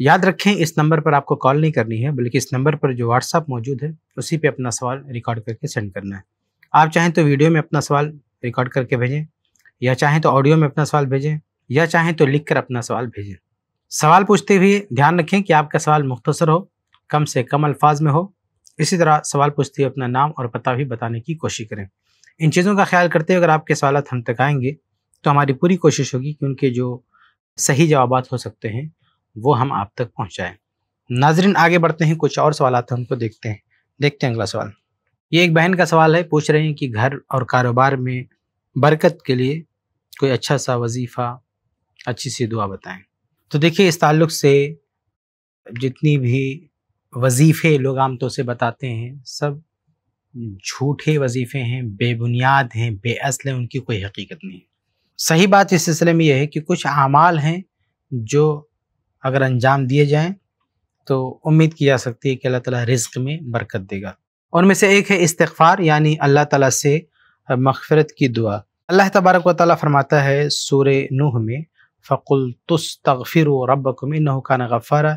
याद रखें इस नंबर पर आपको कॉल नहीं करनी है बल्कि इस नंबर पर जो व्हाट्सअप मौजूद है उसी पे अपना सवाल रिकॉर्ड करके सेंड करना है आप चाहें तो वीडियो में अपना सवाल रिकॉर्ड करके भेजें या चाहें तो ऑडियो में अपना सवाल भेजें या चाहें तो लिख कर अपना सवाल भेजें सवाल पूछते हुए ध्यान रखें कि आपका सवाल मुख्तसर हो कम से कम अल्फाज में हो इसी तरह सवाल पूछते हुए अपना नाम और पता भी बताने की कोशिश करें इन चीज़ों का ख्याल करते हुए अगर आपके सवाल हम तक आएंगे तो हमारी पूरी कोशिश होगी कि उनके जो सही जवाब हो सकते हैं वो हम आप तक पहुँचाएँ नाजरन आगे बढ़ते हैं कुछ और सवाल हम उनको देखते हैं देखते हैं अगला सवाल ये एक बहन का सवाल है पूछ रहे हैं कि घर और कारोबार में बरकत के लिए कोई अच्छा सा वजीफ़ा अच्छी सी दुआ बताएं तो देखिए इस ताल्लुक़ से जितनी भी वजीफ़े लोग आमतौर से बताते हैं सब झूठे वजीफ़े हैं बेबुनियाद हैं बेअसल हैं उनकी कोई हकीकत नहीं सही बात इस सिलसिले में यह है कि कुछ अमाल हैं जो अगर अंजाम दिए जाएं तो उम्मीद की जा सकती है कि अल्लाह ताला रिज्क में बरकत देगा उनमें से एक है इस्तफ़ार यानी अल्लाह ताला से मगफरत की दुआ अल्लाह तबारक व फरमाता है सूर नूह में फ़कुल तस्तफ़िर रबकुम नहुकान गफ़ारा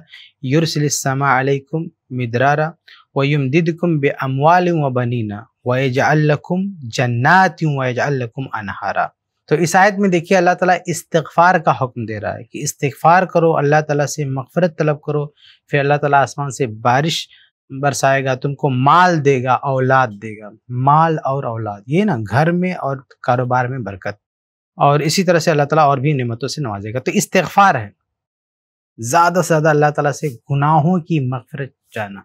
अलैकुम मिदरारा वयुमदिदकुम बे अमवाल व बनीना वजालकुम जन्नात वजालकुम अनहारा तो इस आयत में देखिए अल्लाह ताला इस्तफार का हुक्म दे रहा है कि इस्तफार करो अल्लाह ताला से मगफरत तलब करो फिर अल्लाह ताला आसमान से बारिश बरसाएगा तुमको माल देगा औलाद देगा माल और औलाद ये ना घर में और कारोबार में बरकत और इसी तरह से अल्लाह ताला और भी नमतों से नवाजेगा तो इस्तफार है ज़्यादा से ज़्यादा अल्लाह ताला से गुनाहों की मफरत जाना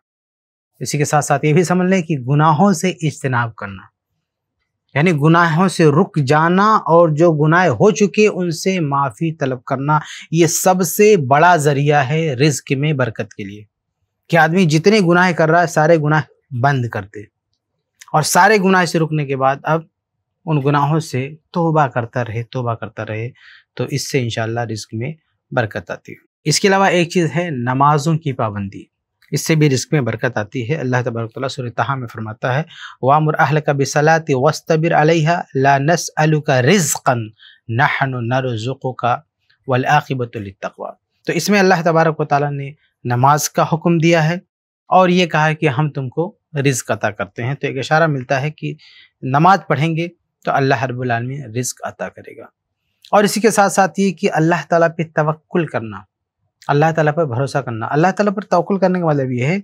इसी के साथ साथ ये भी समझ लें कि गुनाहों से इज्तनाब करना यानी गुनाहों से रुक जाना और जो गुनाह हो चुके उनसे माफ़ी तलब करना ये सबसे बड़ा ज़रिया है रिज्क में बरकत के लिए कि आदमी जितने गुनाह कर रहा है सारे गुनाह बंद करते और सारे गुनाह से रुकने के बाद अब उन गुनाहों से तोबा करता रहे तोबा करता रहे तो इससे इन शिज में बरकत आती है इसके अलावा एक चीज़ है नमाज़ों की पाबंदी इससे भी रिस्क में बरकत आती है अल्लाह तबारक सुर तहा में फरमाता है वामर अहल का बिसलात वस्तबिर ला नस अलू का रिजकन नहन नरजुको का वल तो इसमें अल्लाह तबारक ताली ने नमाज का हुक्म दिया है और ये कहा है कि हम तुमको रिज्क अता करते हैं तो एक इशारा मिलता है कि नमाज पढ़ेंगे तो अल्लाह हरबुलमी रिज्क अता करेगा और इसी के साथ साथ ये कि अल्लाह ताला पे तवक्ल करना अल्लाह ताला पर भरोसा करना अल्लाह ताला पर तोल करने का मतलब ये है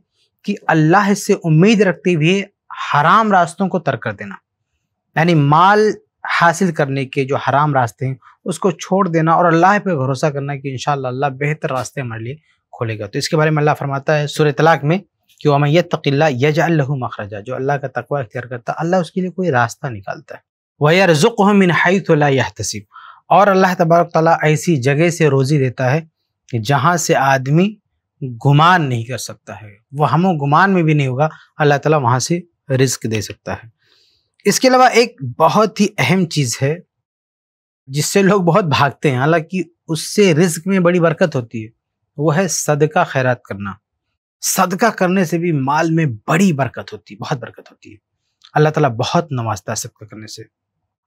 कि अल्लाह से उम्मीद रखते हुए हराम रास्तों को तर्क कर देना यानी माल हासिल करने के जो हराम रास्ते हैं उसको छोड़ देना और अल्लाह पर भरोसा करना कि इन अल्लाह बेहतर रास्ते हमारे लिए खोलेगा तो इसके बारे में अल्लाह फरमाता है सुर तलाक में कि वह यह तकिल्ला यजाल्लहू मखरजा जो अल्लाह का तकवा अख्तियार करता है अल्लाह उसके लिए कोई रास्ता निकालता है वह यार जुक मिन हाई तो और अल्लाह तबारक ऐसी जगह से रोज़ी देता है जहाँ से आदमी गुमान नहीं कर सकता है वह हम गुमान में भी नहीं होगा अल्लाह ताला वहाँ से रिस्क दे सकता है इसके अलावा एक बहुत ही अहम चीज़ है जिससे लोग बहुत भागते हैं हालांकि उससे रिस्क में बड़ी बरकत होती है वो है सदका खैरात करना सदका करने से भी माल में बड़ी बरकत होती है बहुत बरकत होती है अल्लाह ताला बहुत नवाजता है सदका करने से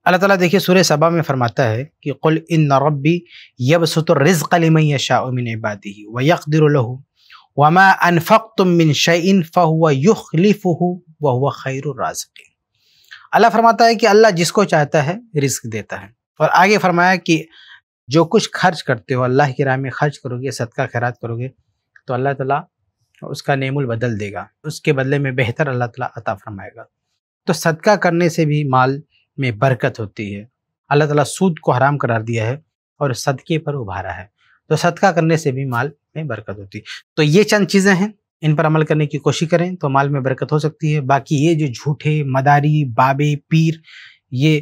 अल्लाह ताला देखिए सूर्य सबा में फरमाता है कि कुल इन रब्बी यब सतरज़लिमय शाहमिन इबादी व लहू वमा अनफ़क तुम मिन शैन फ़हुआ युखलिफ़ व हुआ खैर अल्लाह फरमाता है कि अल्लाह जिसको चाहता है रिस्क देता है और आगे फरमाया कि जो कुछ खर्च करते हो अल्लाह की राह में खर्च करोगे सदका खैरात करोगे तो अल्लाह ताला उसका नेमुल बदल देगा उसके बदले में बेहतर अल्लाह ताला अता फरमाएगा तो सदका करने से भी माल में बरकत होती है अल्लाह ताला सूद को हराम करार दिया है और सदके पर उभारा है तो सदका करने से भी माल में बरकत होती है तो ये चंद चीज़ें हैं इन पर अमल करने की कोशिश करें तो माल में बरकत हो सकती है बाकी ये जो झूठे मदारी बाबे पीर ये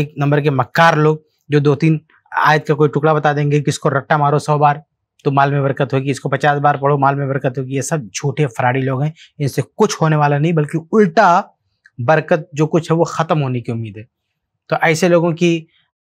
एक नंबर के मक्कार लोग जो दो तीन आयत का कोई टुकड़ा बता देंगे कि इसको रट्टा मारो सौ बार तो माल में बरकत होगी इसको पचास बार पढ़ो माल में बरकत होगी ये सब झूठे फराड़ी लोग हैं इनसे कुछ होने वाला नहीं बल्कि उल्टा बरकत जो कुछ है वो ख़त्म होने की उम्मीद है तो ऐसे लोगों की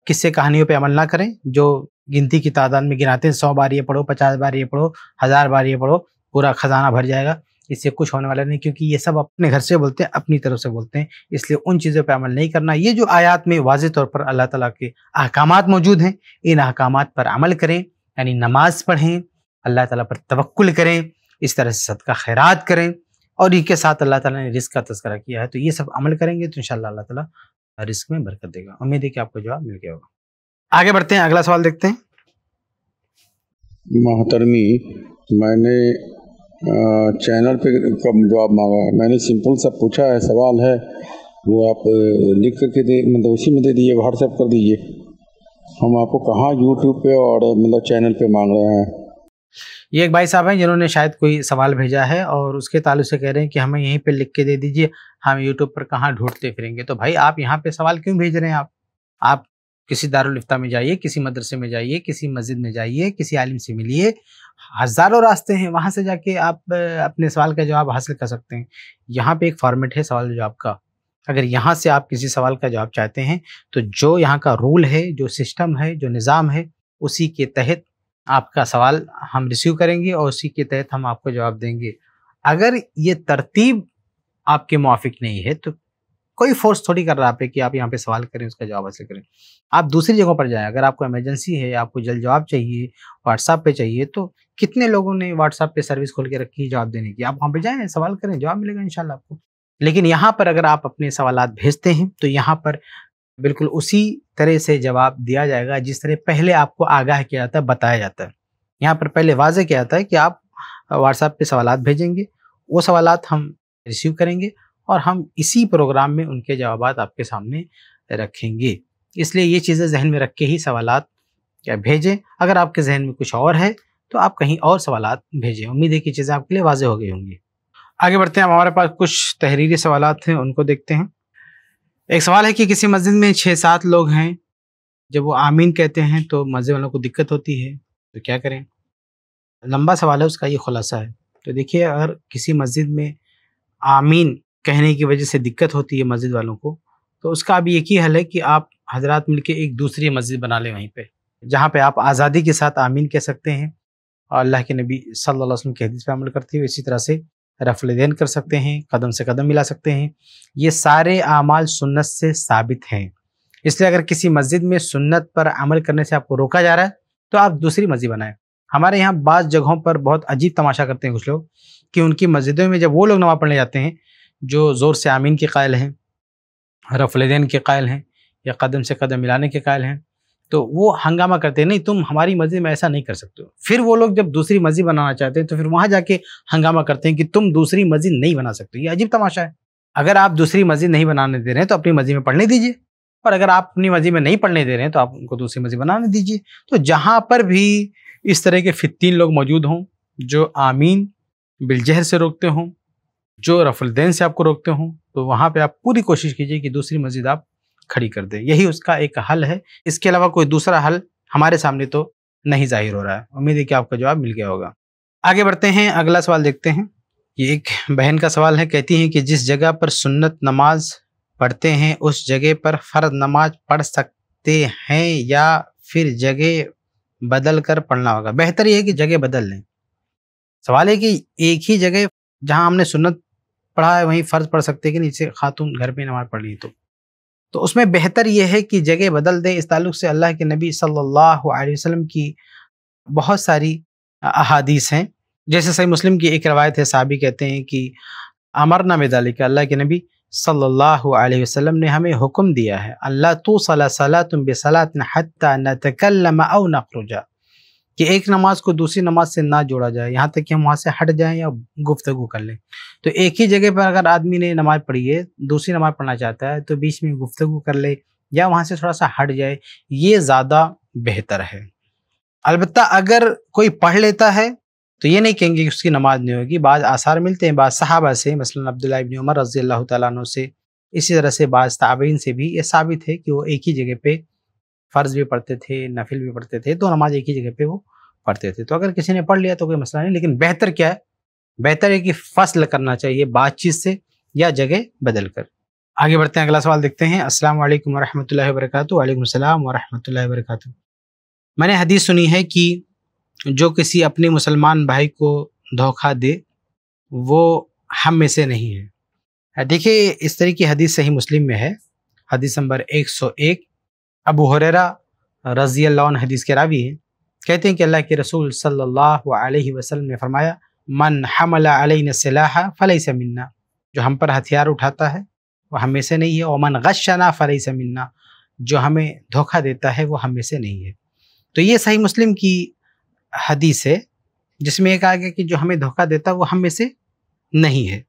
किस्से कहानियों पे अमल ना करें जो गिनती की तादाद में गिनाते हैं सौ बार ये पढ़ो पचास बार ये पढ़ो हज़ार बार ये पढ़ो पूरा खजाना भर जाएगा इससे कुछ होने वाला नहीं क्योंकि ये सब अपने घर से बोलते हैं अपनी तरफ से बोलते हैं इसलिए उन चीज़ों पर अमल नहीं करना ये जो आयात में वाज तौर पर अल्लाह ताला के अहकाम मौजूद हैं इन अहकाम पर अमल करें यानी नमाज पढ़ें अल्लाह ताला पर तवक्ल करें इस तरह से सदका खैरात करें और इनके साथ अल्लाह ताला ने रिस्क का तस्करा किया है तो ये सब अमल करेंगे तो इन अल्लाह ताला रिस्क में बरकत देगा उम्मीद है कि आपको जवाब मिल गया होगा आगे बढ़ते हैं अगला सवाल देखते हैं मोहतरमी मैंने चैनल पे कब जवाब मांगा है मैंने सिंपल सा पूछा है सवाल है वो आप लिख करके दे मतलब उसी में दे दीजिए व्हाट्सएप कर दीजिए हम आपको कहाँ यूट्यूब पे और मतलब चैनल पे मांग रहे हैं ये एक भाई साहब हैं जिन्होंने शायद कोई सवाल भेजा है और उसके तालु से कह रहे हैं कि हमें यहीं पे लिख के दे दीजिए हम यूट्यूब पर कहाँ ढूंढते फिरेंगे तो भाई आप यहाँ पे सवाल क्यों भेज रहे हैं आप आप किसी दारुलफ्ता में जाइए किसी मदरसे में जाइए किसी मस्जिद में जाइए किसी आलिम से मिलिए हज़ारों रास्ते हैं वहाँ से जाके आप अपने सवाल का जवाब हासिल कर सकते हैं यहाँ पे एक फॉर्मेट है सवाल जवाब का अगर यहाँ से आप किसी सवाल का जवाब चाहते हैं तो जो यहाँ का रूल है जो सिस्टम है जो निज़ाम है उसी के तहत आपका सवाल हम रिसीव करेंगे और उसी के तहत हम आपको जवाब देंगे अगर ये तरतीब आपके मुआफिक नहीं है तो कोई फोर्स थोड़ी कर रहा है कि आप यहाँ पे सवाल करें उसका जवाब हासिल करें आप दूसरी जगहों पर जाएं अगर आपको इमरजेंसी है आपको जल्द जवाब चाहिए व्हाट्सएप पे चाहिए तो कितने लोगों ने व्हाट्सएप पे सर्विस खोल के रखी है जवाब देने की आप वहाँ पे जाएं सवाल करें जवाब मिलेगा इनशाला आपको लेकिन यहाँ पर अगर आप अपने सवाल भेजते हैं तो यहाँ पर बिल्कुल उसी तरह से जवाब दिया जाएगा जिस तरह पहले आपको आगाह किया जाता है बताया जाता है यहाँ पर पहले वाजह किया जाता है कि आप व्हाट्सएप पे सवाल भेजेंगे वो सवाल हम रिसीव करेंगे और हम इसी प्रोग्राम में उनके जवाब आपके सामने रखेंगे इसलिए ये चीज़ें जहन में रख के ही सवाल भेजें अगर आपके जहन में कुछ और है तो आप कहीं और सवाल भेजें उम्मीद है कि चीज़ें आपके लिए वाजह हो गई होंगी आगे बढ़ते हैं हमारे पास कुछ तहरीरी सवाल हैं उनको देखते हैं एक सवाल है कि किसी मस्जिद में छः सात लोग हैं जब वो आमीन कहते हैं तो मस्जिद वालों को दिक्कत होती है तो क्या करें लंबा सवाल है उसका ये खुलासा है तो देखिए अगर किसी मस्जिद में आमीन कहने की वजह से दिक्कत होती है मस्जिद वालों को तो उसका अभी एक ही हल है कि आप हजरात मिलके एक दूसरी मस्जिद बना लें वहीं पे जहाँ पे आप आज़ादी के साथ आमीन कह सकते हैं और अल्लाह के नबी सल्लल्लाहु अलैहि वसल्लम के हदीस पर अमल करते हुए इसी तरह से रफलदैन कर सकते हैं कदम से कदम मिला सकते हैं ये सारे अमाल सुन्नत से साबित हैं इसलिए अगर किसी मस्जिद में सुन्नत पर अमल करने से आपको रोका जा रहा है तो आप दूसरी मस्जिद बनाएं हमारे यहाँ बाज़ जगहों पर बहुत अजीब तमाशा करते हैं कुछ लोग कि उनकी मस्जिदों में जब वो लोग नमाज पढ़ने जाते हैं जो ज़ोर से आमीन के कायल हैं रफलदैन के कायल हैं या कदम से कदम मिलाने के कायल हैं तो वो हंगामा करते हैं नहीं तुम हमारी मस्जिद में ऐसा नहीं कर सकते हो फिर वो लोग जब दूसरी मस्जिद बनाना चाहते हैं तो फिर वहाँ जाके हंगामा करते हैं कि तुम दूसरी मस्जिद नहीं बना सकते ये अजीब तमाशा है अगर आप दूसरी मस्जिद नहीं बनाने दे रहे हैं तो अपनी मस्जिद में पढ़ने दीजिए और अगर आप अपनी मस्जिद में नहीं पढ़ने दे रहे हैं तो आप उनको दूसरी मस्जिद बनाने दीजिए तो जहाँ पर भी इस तरह के फितीन लोग मौजूद हों जो आमीन बिलजहर से रोकते हों जो रफुलदेन से आपको रोकते हों तो वहाँ पे आप पूरी कोशिश कीजिए कि दूसरी मस्जिद आप खड़ी कर दे यही उसका एक हल है इसके अलावा कोई दूसरा हल हमारे सामने तो नहीं जाहिर हो रहा है उम्मीद है कि आपका जवाब मिल गया होगा आगे बढ़ते हैं अगला सवाल देखते हैं ये एक बहन का सवाल है कहती हैं कि जिस जगह पर सुन्नत नमाज पढ़ते हैं उस जगह पर फ़र्ज नमाज पढ़ सकते हैं या फिर जगह बदल कर पढ़ना होगा बेहतर यह है कि जगह बदल लें सवाल है कि एक ही जगह जहां हमने सुन्नत पढ़ा है वहीं फ़र्ज पढ़ सकते हैं कि नीचे खातून घर पे नमाज पढ़ ली तो तो उसमें बेहतर यह है कि जगह बदल दें इस ताल्लुक से अल्लाह के नबी सल्लल्लाहु अलैहि वसल्लम की बहुत सारी अहादीस हैं जैसे सही मुस्लिम की एक रवायत है साबी कहते हैं कि अमरना मेदाली का अल्लाह के नबी सल्लल्लाहु अलैहि वसल्लम ने हमें हुक्म दिया है अल्लाह तो सला सला तुम बेसला हत्ता अव नखरुजा कि एक नमाज को दूसरी नमाज से ना जोड़ा जाए यहाँ तक कि हम वहाँ से हट जाएं या गुफ्तगु कर लें तो एक ही जगह पर अगर आदमी ने नमाज पढ़ी है दूसरी नमाज पढ़ना चाहता है तो बीच में गुफ्तगु कर ले या वहाँ से थोड़ा सा हट जाए ये ज़्यादा बेहतर है अलबत् अगर कोई पढ़ लेता है तो ये नहीं कहेंगे कि उसकी नमाज नहीं होगी बाज आसार मिलते हैं बाद सहाबा से मसलन अब्दुल्ला इबन उमर रजी अल्लाह तु से इसी तरह से बाज़ ताबीन से भी ये साबित है कि वो एक ही जगह पे फ़र्ज़ भी पढ़ते थे नफिल भी पढ़ते थे तो नमाज एक ही जगह पे वो पढ़ते थे तो अगर किसी ने पढ़ लिया तो कोई मसला नहीं लेकिन बेहतर क्या है बेहतर है कि फसल करना चाहिए बातचीत से या जगह बदल कर आगे बढ़ते हैं अगला सवाल देखते हैं असल वालेकुम वरहमतुल्लाहि वबरकातु वालेकुम सलाम वरहमतुल्लाहि मैंने हदीस सुनी है कि जो किसी अपने मुसलमान भाई को धोखा दे वो हम में से नहीं है देखिए इस तरह की हदीस सही मुस्लिम में है हदीस नंबर 101 अबू हुरेरा रजी अल्लाह हदीस के रावी हैं कहते हैं कि अल्लाह के रसूल सल्लल्लाहु अलैहि वसल्लम ने फरमाया मन हमला अलैनसलाहा फ़लई से मिन्ना जो हम पर हथियार उठाता है वह हमें से नहीं है और मन गशना फ़लई से मिन्ना जो हमें धोखा देता है वो हमें से नहीं है तो ये सही मुस्लिम की हदीस है जिसमें एक आ गया कि जो हमें धोखा देता है वो हमें से नहीं है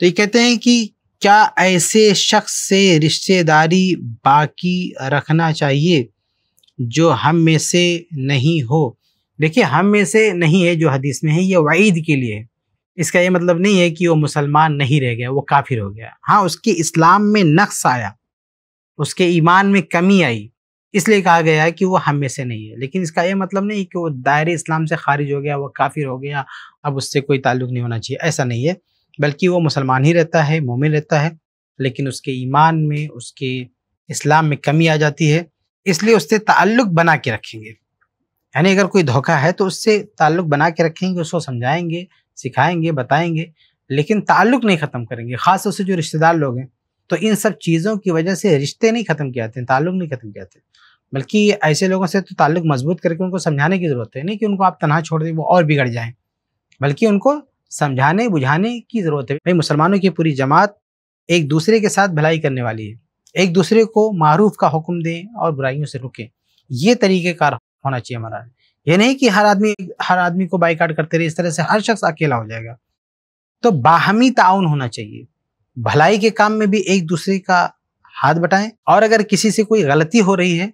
तो ये कहते हैं कि क्या ऐसे शख्स से रिश्तेदारी बाकी रखना चाहिए जो हम में से नहीं हो देखिए हम में से नहीं है जो हदीस में है ये वईद के लिए है इसका ये मतलब नहीं है कि वो मुसलमान नहीं रह गया वो काफिर हो गया हाँ उसके इस्लाम में नक्स आया उसके ईमान में कमी आई इसलिए कहा गया है कि वो हम में से नहीं है लेकिन इसका ये मतलब नहीं कि वो दायरे इस्लाम से खारिज हो गया वो काफिर हो गया अब उससे कोई ताल्लुक नहीं होना चाहिए ऐसा नहीं है बल्कि वो मुसलमान ही रहता है मोमिन रहता है लेकिन उसके ईमान में उसके इस्लाम में कमी आ जाती है इसलिए उससे ताल्लुक़ बना के रखेंगे यानी अगर कोई धोखा है तो उससे ताल्लुक़ बना के रखेंगे उसको समझाएंगे सिखाएंगे बताएंगे लेकिन ताल्लुक़ नहीं ख़त्म करेंगे ख़ास तौर से जो रिश्तेदार लोग हैं तो इन सब चीज़ों की वजह से रिश्ते नहीं ख़त्म किए जाते हैं ताल्लुक़ नहीं ख़त्म किए जाते बल्कि ऐसे लोगों से तो ताल्लुक़ मजबूत करके उनको समझाने की ज़रूरत है नहीं कि उनको आप तनहा छोड़ दें वो और बिगड़ जाएँ बल्कि उनको समझाने बुझाने की ज़रूरत है भाई मुसलमानों की पूरी जमात एक दूसरे के साथ भलाई करने वाली है एक दूसरे को मारूफ का हुक्म दें और बुराइयों से रुकें ये तरीक़ेकार होना चाहिए हमारा ये नहीं कि हर आदमी हर आदमी को बाइकाट करते रहे इस तरह से हर शख्स अकेला हो जाएगा तो बाहमी ताउन होना चाहिए भलाई के काम में भी एक दूसरे का हाथ बटाएं और अगर किसी से कोई गलती हो रही है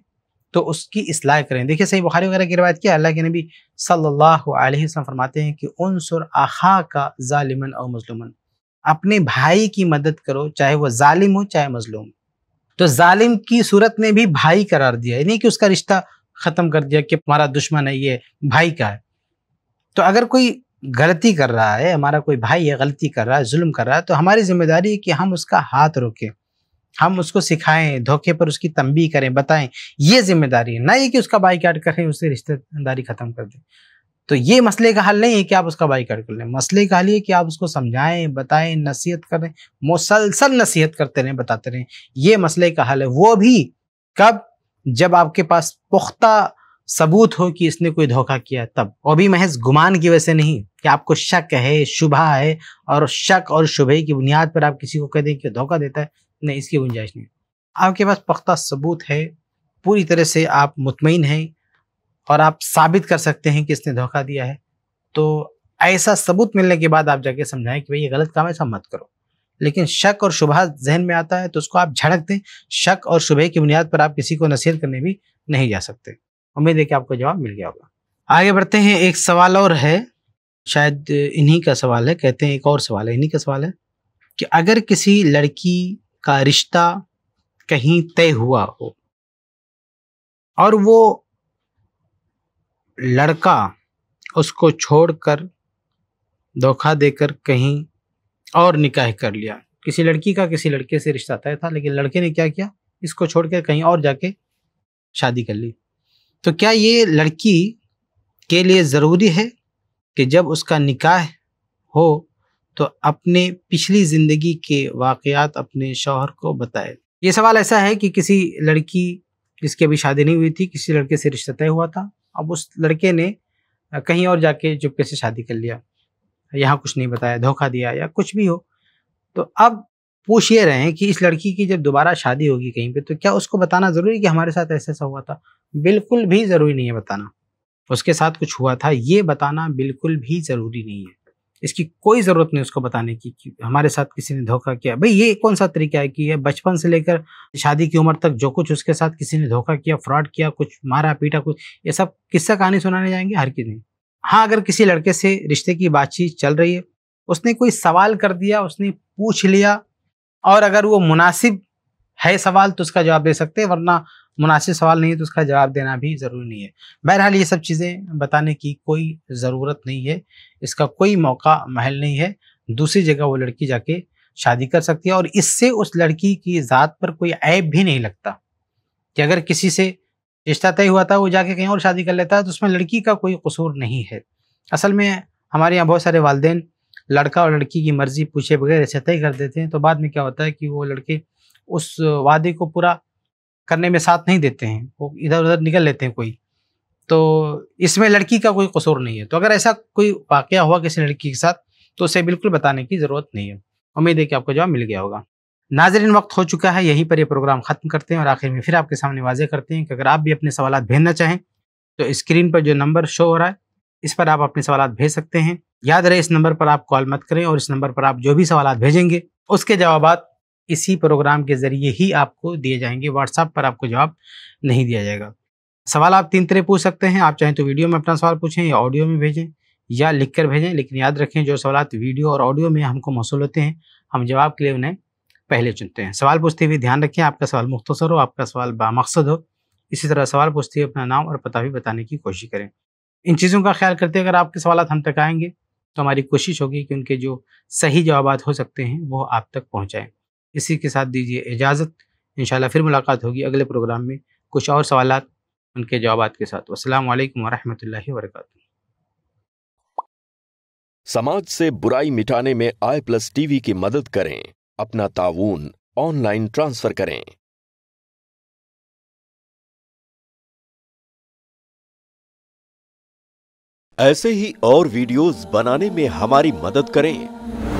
तो उसकी असलाह करें देखिए सही बुखारी वगैरह की रवायत किया अल्लाह के नबी सल्लल्लाहु अलैहि वसल्लम फरमाते हैं कि उन सुर आखा का ालिमन और मजलूमन अपने भाई की मदद करो चाहे वह ालिम हो चाहे मजलूम तो ालिम की सूरत ने भी भाई करार दिया यानी कि उसका रिश्ता ख़त्म कर दिया कि हमारा दुश्मन है ये भाई का है तो अगर कोई गलती कर रहा है हमारा कोई भाई है गलती कर रहा है जुल्म कर रहा है तो हमारी जिम्मेदारी है कि हम उसका हाथ रोकें हम उसको सिखाएं धोखे पर उसकी तंबी करें बताएं ये जिम्मेदारी है ना ये कि उसका बाइकाट करें उससे रिश्तेदारी खत्म कर दें तो ये मसले का हल नहीं है कि आप उसका बाइकाट कर लें मसले का हल ये कि आप उसको समझाएं बताएं नसीहत करें मुसलसल नसीहत करते रहें बताते रहें ये मसले का हल है वो भी कब जब आपके पास पुख्ता सबूत हो कि इसने कोई धोखा किया तब और भी महज गुमान की वजह से नहीं कि आपको शक है शुभा है और शक और शुभे की बुनियाद पर आप किसी को कह दें कि धोखा देता है नहीं इसकी गुंजाइश नहीं आपके पास पुख्ता सबूत है पूरी तरह से आप मुतमिन हैं और आप साबित कर सकते हैं कि इसने धोखा दिया है तो ऐसा सबूत मिलने के बाद आप जाके समझाएं कि भाई ये गलत काम ऐसा मत करो लेकिन शक और शुभ जहन में आता है तो उसको आप झड़क दें शक और शुभ की बुनियाद पर आप किसी को नसीहत करने भी नहीं जा सकते उम्मीद है कि आपको जवाब मिल गया होगा आगे बढ़ते हैं एक सवाल और है शायद इन्हीं का सवाल है कहते हैं एक और सवाल है इन्हीं का सवाल है कि अगर किसी लड़की का रिश्ता कहीं तय हुआ हो और वो लड़का उसको छोड़कर धोखा देकर कहीं और निकाह कर लिया किसी लड़की का किसी लड़के से रिश्ता तय था लेकिन लड़के ने क्या किया इसको छोड़कर कहीं और जाके शादी कर ली तो क्या ये लड़की के लिए ज़रूरी है कि जब उसका निकाह हो तो अपने पिछली ज़िंदगी के वाकयात अपने शौहर को बताए ये सवाल ऐसा है कि किसी लड़की जिसकी अभी शादी नहीं हुई थी किसी लड़के से रिश्ता तय हुआ था अब उस लड़के ने कहीं और जाके चुपके से शादी कर लिया यहाँ कुछ नहीं बताया धोखा दिया या कुछ भी हो तो अब पूछ ये रहे हैं कि इस लड़की की जब दोबारा शादी होगी कहीं पे तो क्या उसको बताना ज़रूरी कि हमारे साथ ऐसा ऐसा हुआ था बिल्कुल भी ज़रूरी नहीं है बताना उसके साथ कुछ हुआ था ये बताना बिल्कुल भी ज़रूरी नहीं है इसकी कोई ज़रूरत नहीं उसको बताने की कि हमारे साथ किसी ने धोखा किया भाई ये कौन सा तरीका है कि ये बचपन से लेकर शादी की उम्र तक जो कुछ उसके साथ किसी ने धोखा किया फ्रॉड किया कुछ मारा पीटा कुछ ये सब किस्सा कहानी सुनाने जाएंगे हर किसी हाँ अगर किसी लड़के से रिश्ते की बातचीत चल रही है उसने कोई सवाल कर दिया उसने पूछ लिया और अगर वो मुनासिब है सवाल तो उसका जवाब दे सकते हैं वरना मुनासिब सवाल नहीं है तो उसका जवाब देना भी ज़रूरी नहीं है बहरहाल ये सब चीज़ें बताने की कोई ज़रूरत नहीं है इसका कोई मौका महल नहीं है दूसरी जगह वो लड़की जाके शादी कर सकती है और इससे उस लड़की की ज़ात पर कोई ऐब भी नहीं लगता कि अगर किसी से रिश्ता तय हुआ था वो जाके कहीं और शादी कर लेता है तो उसमें लड़की का कोई कसूर नहीं है असल में हमारे यहाँ बहुत सारे वालदे लड़का और लड़की की मर्ज़ी पूछे बगैर ऐसे तय कर देते हैं तो बाद में क्या होता है कि वो लड़के उस वादे को पूरा करने में साथ नहीं देते हैं वो इधर उधर निकल लेते हैं कोई तो इसमें लड़की का कोई कसूर नहीं है तो अगर ऐसा कोई वाक़ हुआ किसी लड़की के साथ तो उसे बिल्कुल बताने की ज़रूरत नहीं है उम्मीद है कि आपको जवाब मिल गया होगा नाजरीन वक्त हो चुका है यहीं पर यह प्रोग्राम ख़त्म करते हैं और आखिर में फिर आपके सामने वाजे करते हैं कि अगर आप भी अपने सवाल भेजना चाहें तो स्क्रीन पर जो नंबर शो हो रहा है इस पर आप अपने सवाल भेज सकते हैं याद रहे इस नंबर पर आप कॉल मत करें और इस नंबर पर आप जो भी सवाल भेजेंगे उसके जवाब इसी प्रोग्राम के ज़रिए ही आपको दिए जाएंगे व्हाट्सएप पर आपको जवाब नहीं दिया जाएगा सवाल आप तीन तरह पूछ सकते हैं आप चाहें तो वीडियो में अपना सवाल पूछें या ऑडियो में भेजें या लिख कर भेजें लेकिन याद रखें जो सवाल वीडियो और ऑडियो में हमको मौसू होते हैं हम जवाब के लिए उन्हें पहले चुनते हैं सवाल पूछते हुए ध्यान रखें आपका सवाल मुख्तसर हो आपका सवाल बामकसद हो इसी तरह सवाल पूछते हुए अपना नाम और पता भी बताने की कोशिश करें इन चीज़ों का ख्याल करते अगर आपके सवाल हम तक आएंगे तो हमारी कोशिश होगी कि उनके जो सही जवाब हो सकते हैं वो आप तक पहुँचाएँ इसी के साथ दीजिए इजाज़त इन फिर मुलाकात होगी अगले प्रोग्राम में कुछ और सवाल उनके जवाब के साथ असल वरहमल वर्क समाज से बुराई मिटाने में आई प्लस टीवी की मदद करें अपना ताउन ऑनलाइन ट्रांसफर करें ऐसे ही और वीडियोस बनाने में हमारी मदद करें